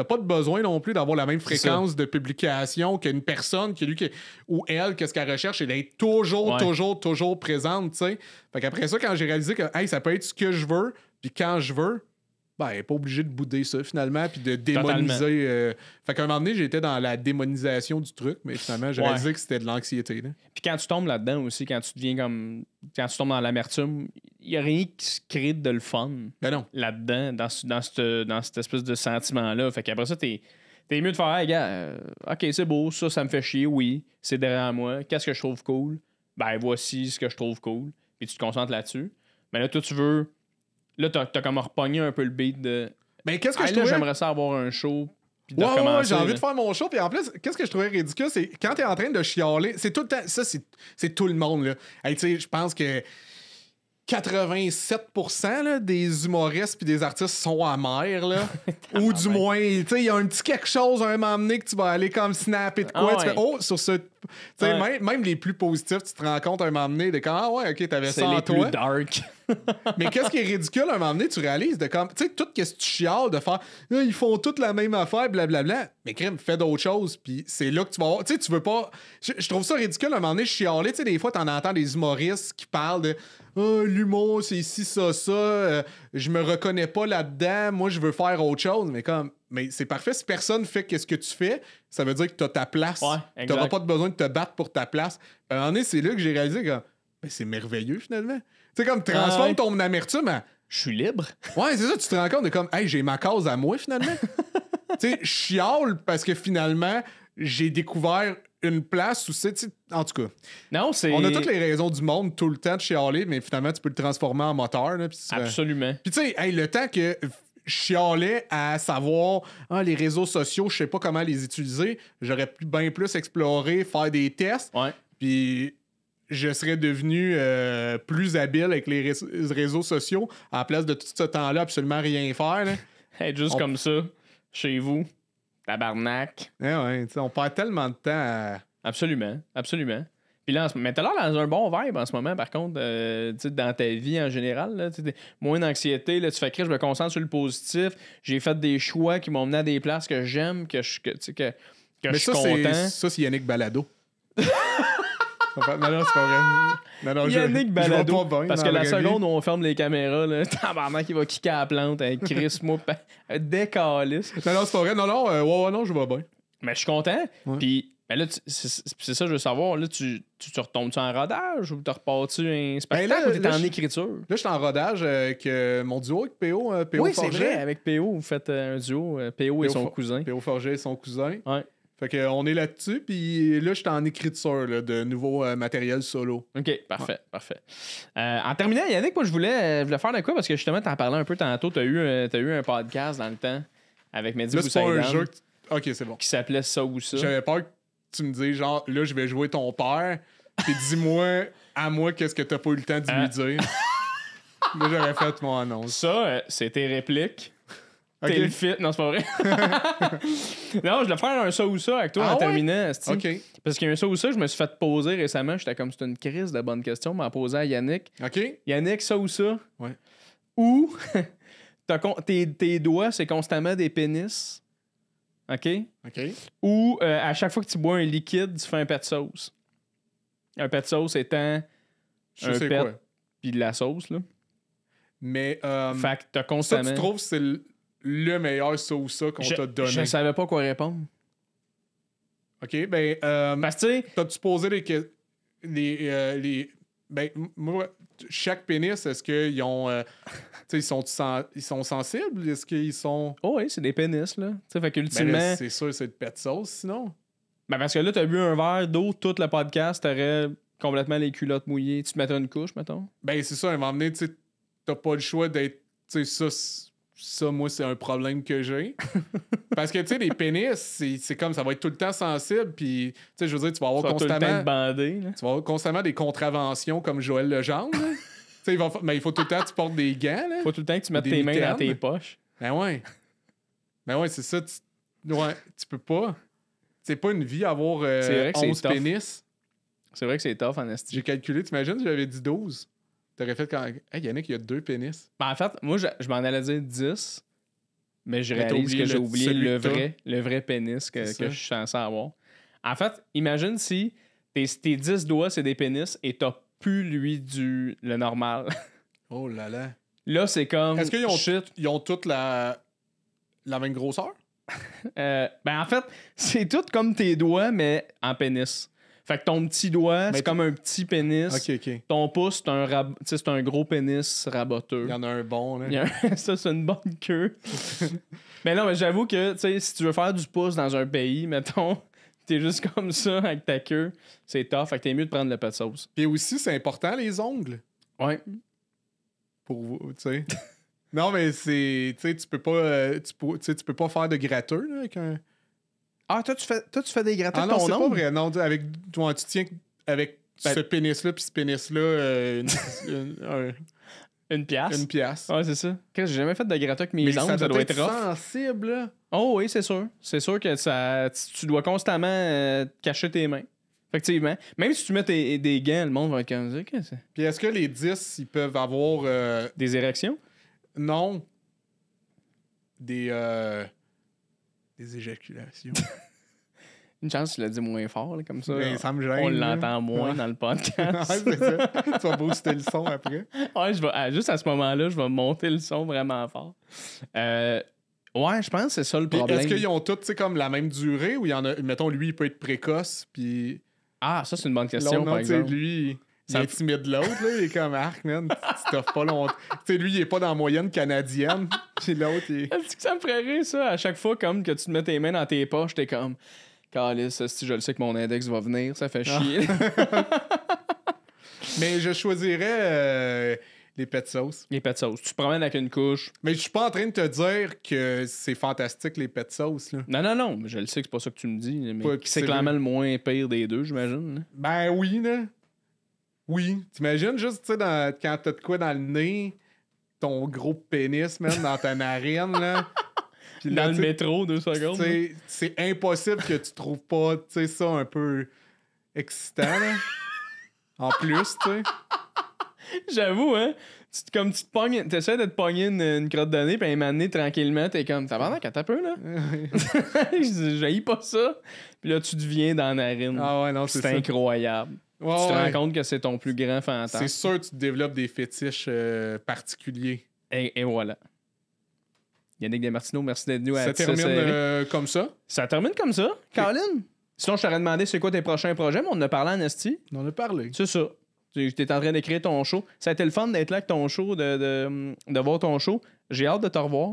S2: T'as pas de besoin non plus d'avoir la même fréquence de publication qu'une personne qui, lui, qui, ou elle, qu'est-ce qu'elle recherche, elle d'être toujours, toujours, toujours présente, tu sais. Fait qu'après ça, quand j'ai réalisé que, ça peut être ce que je veux, puis quand je veux, ben, elle pas obligé de bouder ça finalement, puis de démoniser. Euh, fait qu'à un moment donné, j'étais dans la démonisation du truc, mais finalement, j'avais dit que c'était de l'anxiété. Puis quand tu
S1: tombes là-dedans aussi, quand tu deviens comme. Quand tu tombes dans l'amertume, il n'y a rien qui se crée de le fun ben là-dedans, dans, dans, cette, espèce de sentiment-là. Fait qu'après ça, t'es. mieux de faire, hey, gars, euh, ok, c'est beau, ça, ça me fait chier, oui, c'est derrière moi, qu'est-ce que je trouve cool? Ben, voici ce que je trouve cool. Puis tu te concentres là-dessus. Mais là, toi, tu veux Là, t'as as comme repogné un peu le beat de. mais ben, qu'est-ce que je trouvais... j'aimerais ça avoir un show. Puis de ouais, j'ai envie de faire
S2: mon show. Puis en plus, qu'est-ce que je trouvais ridicule, c'est quand t'es en train de chialer, c'est tout le temps. Ça, c'est tout le monde, là. tu sais, je pense que. 87% des humoristes puis des artistes sont amers là ou du moins tu sais il y a un petit quelque chose à un moment donné que tu vas aller comme et de quoi ah oh sur ce Même, les plus positifs, tu te rends compte à un moment donné de quand Ah ouais, ok, t'avais ça en toi. dark. Mais qu'est-ce qui est ridicule à un moment donné, tu réalises de comme, tu sais, tout ce que tu chiales de faire, ils font toute la même affaire, blablabla. Mais crème, fais d'autres choses, puis c'est là que tu vas avoir. Tu sais, tu veux pas. Je, trouve ça ridicule à un moment donné, chialer. Tu sais, des fois, t'en entends des humoristes qui parlent de ah, l'humour, c'est ici, ça, ça, euh, je me reconnais pas là-dedans, moi, je veux faire autre chose. Mais comme, mais c'est parfait. Si personne fait ce que tu fais, ça veut dire que tu as ta place. tu n'auras pas besoin de te battre pour ta place. Euh, en est, c'est là que j'ai réalisé que ben, c'est merveilleux finalement. Tu sais, comme transforme ah ton amertume en. Je suis libre. Ouais, c'est ça, tu te rends compte de comme, hey, j'ai ma cause à moi finalement. tu sais, chiale parce que finalement, j'ai découvert une place où c'est. En tout cas. Non, On a toutes les raisons du monde tout le temps de chialer, mais finalement, tu peux le transformer en moteur. Absolument. Puis tu sais, hey, le temps que chialais à savoir hein, les réseaux sociaux, je sais pas comment les utiliser. J'aurais pu bien plus explorer, faire des tests. Puis je serais devenu euh, plus habile avec les réseaux sociaux à place de tout ce temps-là, absolument rien faire. juste comme ça, chez vous,
S1: tabarnak. Eh ouais, ouais, on perd tellement de temps à... Absolument, absolument mais t'as l'air dans un bon vibe en ce moment, par contre, euh, dans ta vie en général. moins d'anxiété, tu fais que je me concentre sur le positif. J'ai fait des choix qui m'ont mené à des places que j'aime, que je que, que, que je suis content. Ça,
S2: c'est Yannick Balado. non, non,
S1: c'est pas vrai. Non, Yannick je, Balado. parce que la, seconde où on ferme les caméras, là, tabarnak, qui va kicker à la plante un hein, Chris, moi, décaliste. Non, non, c'est Non, non, euh, ouais, ouais, non, je vais bien. Mais je suis content. Puis mais ben là, c'est ça, je veux savoir. Là, tu, tu, retombes-tu en rodage ou tu repars-tu un ben spectacle là, ou t'es en
S2: écriture? Là, je suis en rodage avec euh, mon duo avec PO. Euh, PO oui, c'est vrai. Avec PO, vous faites euh, un duo. Euh, PO, et son cousin. PO Forger et son cousin. Ouais. Fait qu'on est là-dessus, puis là, je suis en écriture de nouveaux matériels matériel solo. OK, parfait, parfait. en terminant, Yannick, moi, je voulais, faire de quoi? Parce que justement,
S1: t'en parlais un peu tantôt. T'as eu, as eu un podcast dans le temps avec Mehdi Boussaïdan. c'est pas un
S2: jeu... Qui s'appelait « Ça ou ça ». J'avais peur que tu me dis genre là je vais jouer ton père, puis dis-moi à moi qu'est-ce que t'as pas eu le temps de lui euh. dire. Là j'aurais fait mon annonce. Ça, euh, c'est tes répliques. T'es le fit. Non, c'est pas vrai.
S1: non, je vais faire un ça ou ça avec toi ah en terminant. Parce qu'il y a un ça ou ça, je me suis fait poser récemment. J'étais comme, c'est une crise de bonne question, m'a posé à Yannick. OK. Yannick, ça ou ça? Ouais. Ou tes, tes doigts, c'est constamment des pénis. OK? OK. Ou euh, à chaque fois que tu bois un liquide, tu fais un pet de sauce. Un pet de sauce étant Je un sais pet puis de la sauce, là. Mais euh, Fait que t'as ça, tu trouves que
S2: c'est le- meilleur sauce ou ça qu'on t'a donné. Je savais
S1: pas quoi répondre.
S2: OK, ben, euh, Parce que, tu sais, t'as-tu posé euh, les, que- les, les ben, moi, chaque pénis, est-ce qu'ils ont. Euh, ils, sont, ils sont sensibles? Est-ce qu'ils sont. Oh oui, c'est des
S1: pénis, là. T'sais, fait ben, qu'ultimement. c'est sûr, c'est de pet sauce, sinon. Ben, parce que là, t'as bu un verre d'eau tout le podcast, t'aurais
S2: complètement les culottes mouillées. Tu te mettrais une couche, mettons? Ben, c'est ça, à un moment donné, t'as pas le choix d'être. Tu sais, ça ça, moi, c'est un problème que j'ai. Parce que, tu sais, les pénis, c'est comme ça va être tout le temps sensible. Puis, tu sais, je veux dire, tu vas avoir constamment. Bandé, tu vas avoir constamment des contraventions comme Joël Legendre. tu sais, il mais il faut tout le temps que tu portes des gants. Il faut tout le temps que tu mettes tes mains dans tes poches. Ben ouais. Ben ouais, c'est ça. Tu... Ouais, tu peux pas. C'est pas une vie avoir euh, 11 pénis. C'est vrai que c'est tough, en J'ai calculé, t'imagines, j'avais dit 12. T'aurais fait quand. Hey, il y a deux pénis. Ben, en fait, moi, je, je m'en allais dire 10, mais je réalise que j'ai oublié le vrai, le vrai pénis
S1: que, je suis censé avoir. En fait, imagine si tes, 10 doigts, c'est des pénis et t'as plus, lui, du le normal. oh là là. Là, c'est comme. Est-ce qu'ils ont, ont toutes la, la même grosseur? Euh, ben, en fait, c'est tout comme tes doigts, mais en pénis. Fait que ton petit doigt, c'est comme un petit pénis. Ton pouce, c'est un, c'est un gros pénis raboteux. Il y en a un bon, là. ça, c'est une bonne queue. mais non, mais j'avoue que, tu sais, si tu veux faire du pouce dans un pays, mettons, t'es juste comme ça avec ta queue, c'est tough. Fait que t'es mieux de prendre le pâte de sauce.
S2: Puis aussi, c'est important, les ongles. Ouais. Pour vous, tu sais. non, mais c'est. Tu sais, tu peux pas. Euh, tu, peux, tu peux pas faire de gratteux, avec un.
S1: Ah, toi, tu fais, toi, tu fais des gratter ah, ton nom? Non, c'est pas vrai.
S2: Non, avec, toi, tu tiens avec ben ce pénis-là puis ce pénis-là euh, une, une, pièce. Une pièce. Ouais, c'est ça.
S1: J'ai jamais fait de gratter avec mes mais ça, doit être,
S2: sensible.
S1: Oh oui, c'est sûr. C'est sûr que ça, tu dois constamment euh, cacher tes mains. Effectivement. Même si tu mets tes, des gants, le monde va être comme ça. quest
S2: Puis est-ce que les 10, ils peuvent avoir. Euh, des érections? Non. Des. Des éjaculations.
S1: Une chance, tu l'as dit moins fort, comme ça. Ben, on l'entend moins dans le podcast. ouais,
S2: ça. Tu vas booster le son après.
S1: Ouais, je vais, juste à ce moment-là, je vais monter le son
S2: vraiment fort. Euh, ouais, je pense que c'est ça le problème. Est-ce qu'ils ont tous comme la même durée ou il y en a, mettons, lui, il peut être précoce, puis. Ah, ça, c'est une bonne question. par exemple. lui. C'est timide l'autre, Il est comme Arc, man. Tu t'offres pas longtemps. tu sais, lui, il est pas dans la moyenne canadienne. Puis l'autre, il. est que ça me ferait rire, ça? À chaque fois, comme que tu te mets tes mains dans tes poches,
S1: t'es comme. Calice, si je le sais que mon index va venir, ça fait chier.
S2: Ah. Mais je choisirais. Euh, les pets sauces. Les pets sauces. Tu te promènes avec une couche. Mais je suis pas en train de te dire que c'est fantastique, les pets sauces. Là. Non, non, non. Je le sais que c'est pas ça que tu me dis. Mais c'est clairement le
S1: moins pire des deux, j'imagine.
S2: Ben oui, là. Oui, t'imagines juste, tu sais, quand t'as de quoi dans le nez, ton gros pénis, même, dans ta narine, là. dans le métro, deux secondes. C'est impossible que tu trouves pas, tu sais, ça un peu excitant, là. En plus, tu sais. J'avoue, hein. Tu, comme tu te pognes, t'essaies de te pogner
S1: une, une crotte de nez, puis un donné, tranquillement, t'es comme, ça pendant qu'à peu, là. J'haïs pas ça. Puis là, tu deviens dans la narine. Ah ouais, non, c'est incroyable tu te rends compte que c'est ton plus grand fantasme.
S2: C'est sûr que tu développes des fétiches euh, particuliers. Et, voilà. Yannick Desmartino, merci d'être venu à Ça termine euh,
S1: comme ça? Ça termine comme ça, Caroline. Sinon, je t'aurais demandé c'est quoi tes prochains projets, mais on en a parlé en On en a parlé. C'est ça. Tu étais en train d'écrire ton show. Ça a été le fun d'être là avec ton show, de, de, voir ton show. J'ai hâte de te revoir.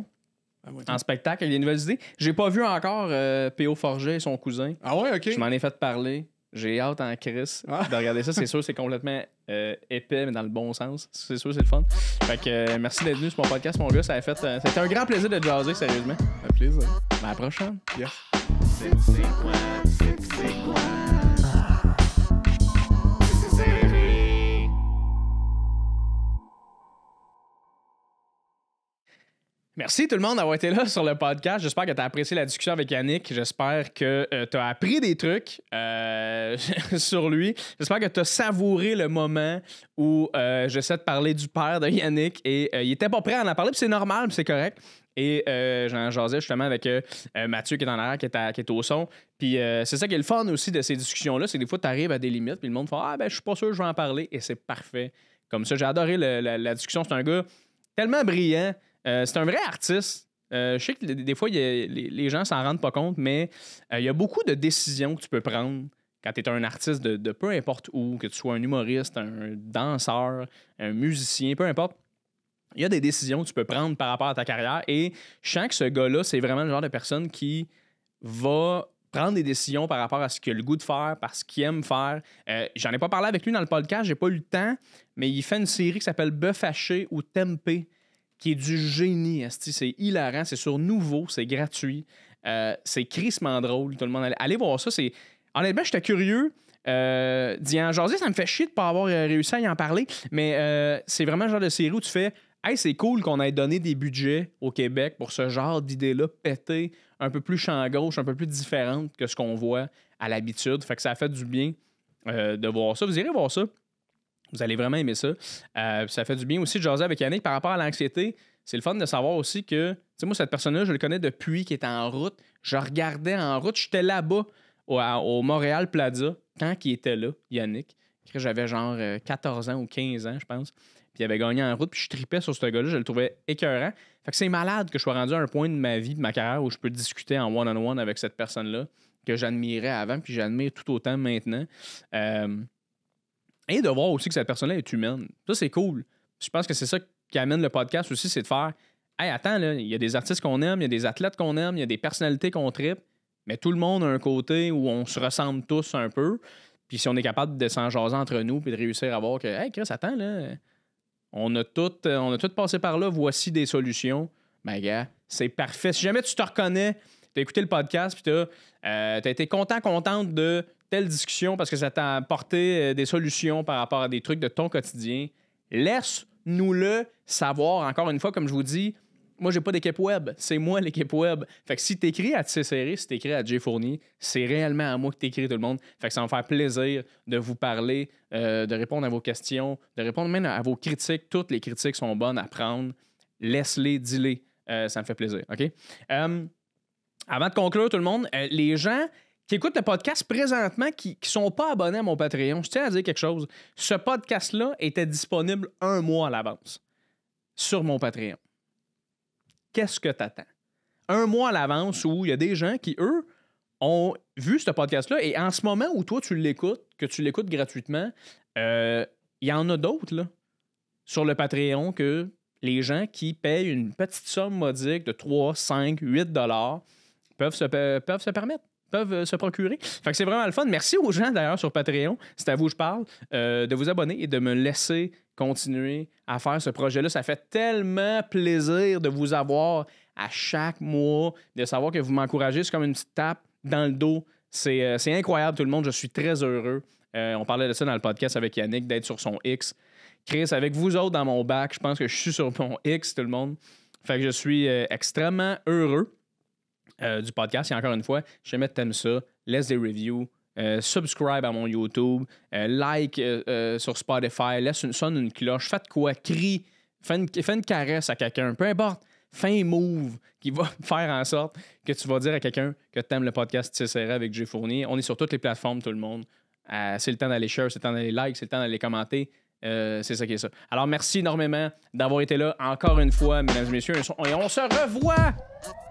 S1: Ah, en spectacle, il y a des nouvelles idées. J'ai pas vu encore euh, P.O. Forget et son cousin. Ah ouais, ok. Je m'en ai fait parler. J'ai hâte en chris de regarder ça. C'est sûr, c'est complètement épais, mais dans le bon sens. C'est sûr, c'est le fun. Fait que merci d'être venu sur mon podcast, mon gars. Ça a fait. C'était un grand plaisir de te jaser, sérieusement. Un plaisir. à la prochaine. Yeah. Merci tout le monde d'avoir été là sur le podcast. J'espère que tu as apprécié la discussion avec Yannick. J'espère que euh, tu as appris des trucs euh, sur lui. J'espère que tu as savouré le moment où euh, j'essaie de parler du père de Yannick et il était pas prêt à en parler, puis c'est normal, c'est correct. Et j'en jasais justement avec Mathieu qui est en arrière, qui est, qui au son. Puis c'est ça qui est le fun aussi de ces discussions-là, c'est des fois, tu arrives à des limites, puis le monde fait Ah, ben, je suis pas sûr, je vais en parler, et c'est parfait. Comme ça, j'ai adoré la discussion. C'est un gars tellement brillant euh, c'est un vrai artiste. Euh, je sais que des fois, les, gens s'en rendent pas compte, mais euh, il y a beaucoup de décisions que tu peux prendre quand tu es un artiste de, peu importe où, que tu sois un humoriste, un danseur, un musicien, peu importe. Il y a des décisions que tu peux prendre par rapport à ta carrière et je sens que ce gars-là, c'est vraiment le genre de personne qui va prendre des décisions par rapport à ce qu'il a le goût de faire, par ce qu'il aime faire. J'en ai pas parlé avec lui dans le podcast, j'ai pas eu le temps, mais il fait une série qui s'appelle Bœuf haché ou Tempé qui est du génie. C'est hilarant, c'est sur nouveau, c'est gratuit. Euh, c'est crissement drôle. Tout le monde, allez, voir ça. C'est... Honnêtement, j'étais curieux. Euh, disant, hein, D'y ça me fait chier de pas avoir euh, réussi à y en parler, mais c'est vraiment le genre de série où tu fais Hey, c'est cool qu'on ait donné des budgets au Québec pour ce genre d'idées-là pétées, un peu plus champ gauche, un peu plus différente que ce qu'on voit à l'habitude. Fait que ça fait du bien de voir ça. Vous irez voir ça. Vous allez vraiment aimer ça. Euh, ça fait du bien aussi de jaser avec Yannick par rapport à l'anxiété. C'est le fun de savoir aussi que, tu sais, moi, cette personne-là, je le connais depuis qu'il était en route. Je regardais en route, j'étais là-bas, au, Montréal Plaza, quand il était là, Yannick. J'avais genre 14 euh, ans ou 15 ans, je pense. Puis il avait gagné en route, puis je tripais sur ce gars-là, je le trouvais écœurant. Fait que c'est malade que je sois rendu à un point de ma vie, de ma carrière, où je peux discuter en one-on-one avec cette personne-là que j'admirais avant, puis j'admire tout autant maintenant. Euh, et de voir aussi que cette personne-là est humaine. Ça, c'est cool. Je pense que c'est ça qui amène le podcast aussi, c'est de faire Hey, attends, là, il y a des artistes qu'on aime, il y a des athlètes qu'on aime, il y a des personnalités qu'on tripe, mais tout le monde a un côté où on se ressemble tous un peu. Puis si on est capable de s'en jaser entre nous puis de réussir à voir que Hey Chris, attends, là, on a tout, euh, on a tout passé par là, voici des solutions. Ben gars, c'est parfait. Si jamais tu te reconnais, t'as écouté le podcast, puis t'as euh, été content, contente de telle discussion parce que ça t'a apporté euh, des solutions par rapport à des trucs de ton quotidien. Laisse-nous-le savoir. Encore une fois, comme je vous dis, moi, j'ai pas d'équipe web. C'est moi l'équipe web. Fait que si t'écris à TCRé, si t'écris à Jay Fournier, c'est réellement à moi que t'écris tout le monde. Fait que ça va me faire plaisir de vous parler, euh, de répondre à vos questions, de répondre même à vos critiques. Toutes les critiques sont bonnes à prendre. Laisse-les, dis-les. Euh, ça me fait plaisir. OK? avant de conclure, tout le monde, les gens qui écoutent le podcast présentement qui ne sont pas abonnés à mon Patreon, je tiens à dire quelque chose. Ce podcast-là était disponible un mois à l'avance sur mon Patreon. Qu'est-ce que tu attends? Un mois à l'avance où il y a des gens qui, eux, ont vu ce podcast-là et en ce moment où toi tu l'écoutes, que tu l'écoutes gratuitement, euh, il y en a d'autres sur le Patreon que les gens qui payent une petite somme modique de 3, 5, 8 dollars peuvent peuvent se permettre peuvent euh, se procurer. Fait que c'est vraiment le fun. Merci aux gens d'ailleurs sur Patreon, c'est à vous que je parle, euh, de vous abonner et de me laisser continuer à faire ce projet-là. Ça fait tellement plaisir de vous avoir à chaque mois, de savoir que vous m'encouragez. C'est comme une petite tape dans le dos. C'est, euh, incroyable tout le monde, je suis très heureux. on parlait de ça dans le podcast avec Yannick, d'être sur son X. Chris, avec vous autres dans mon bac, je pense que je suis sur mon X, tout le monde. Fait que je suis extrêmement heureux. Euh, du podcast. Et encore une fois, je jamais tu ça, laisse des reviews. Euh, subscribe à mon YouTube, euh, like sur Spotify, laisse une sonne une cloche, fais de quoi, crie, fais une, caresse à quelqu'un, peu importe, fais un move qui va faire en sorte que tu vas dire à quelqu'un que tu aimes le podcast TCR avec J'ai Fournier. On est sur toutes les plateformes, tout le monde. c'est le temps d'aller share, c'est le temps d'aller like, c'est le temps d'aller commenter. Euh, c'est ça qui est ça. Alors, merci énormément d'avoir été là encore une fois, mesdames et messieurs. Et on se revoit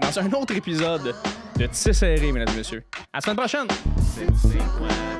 S1: dans un autre épisode de Série, mesdames et messieurs. À la semaine
S2: prochaine!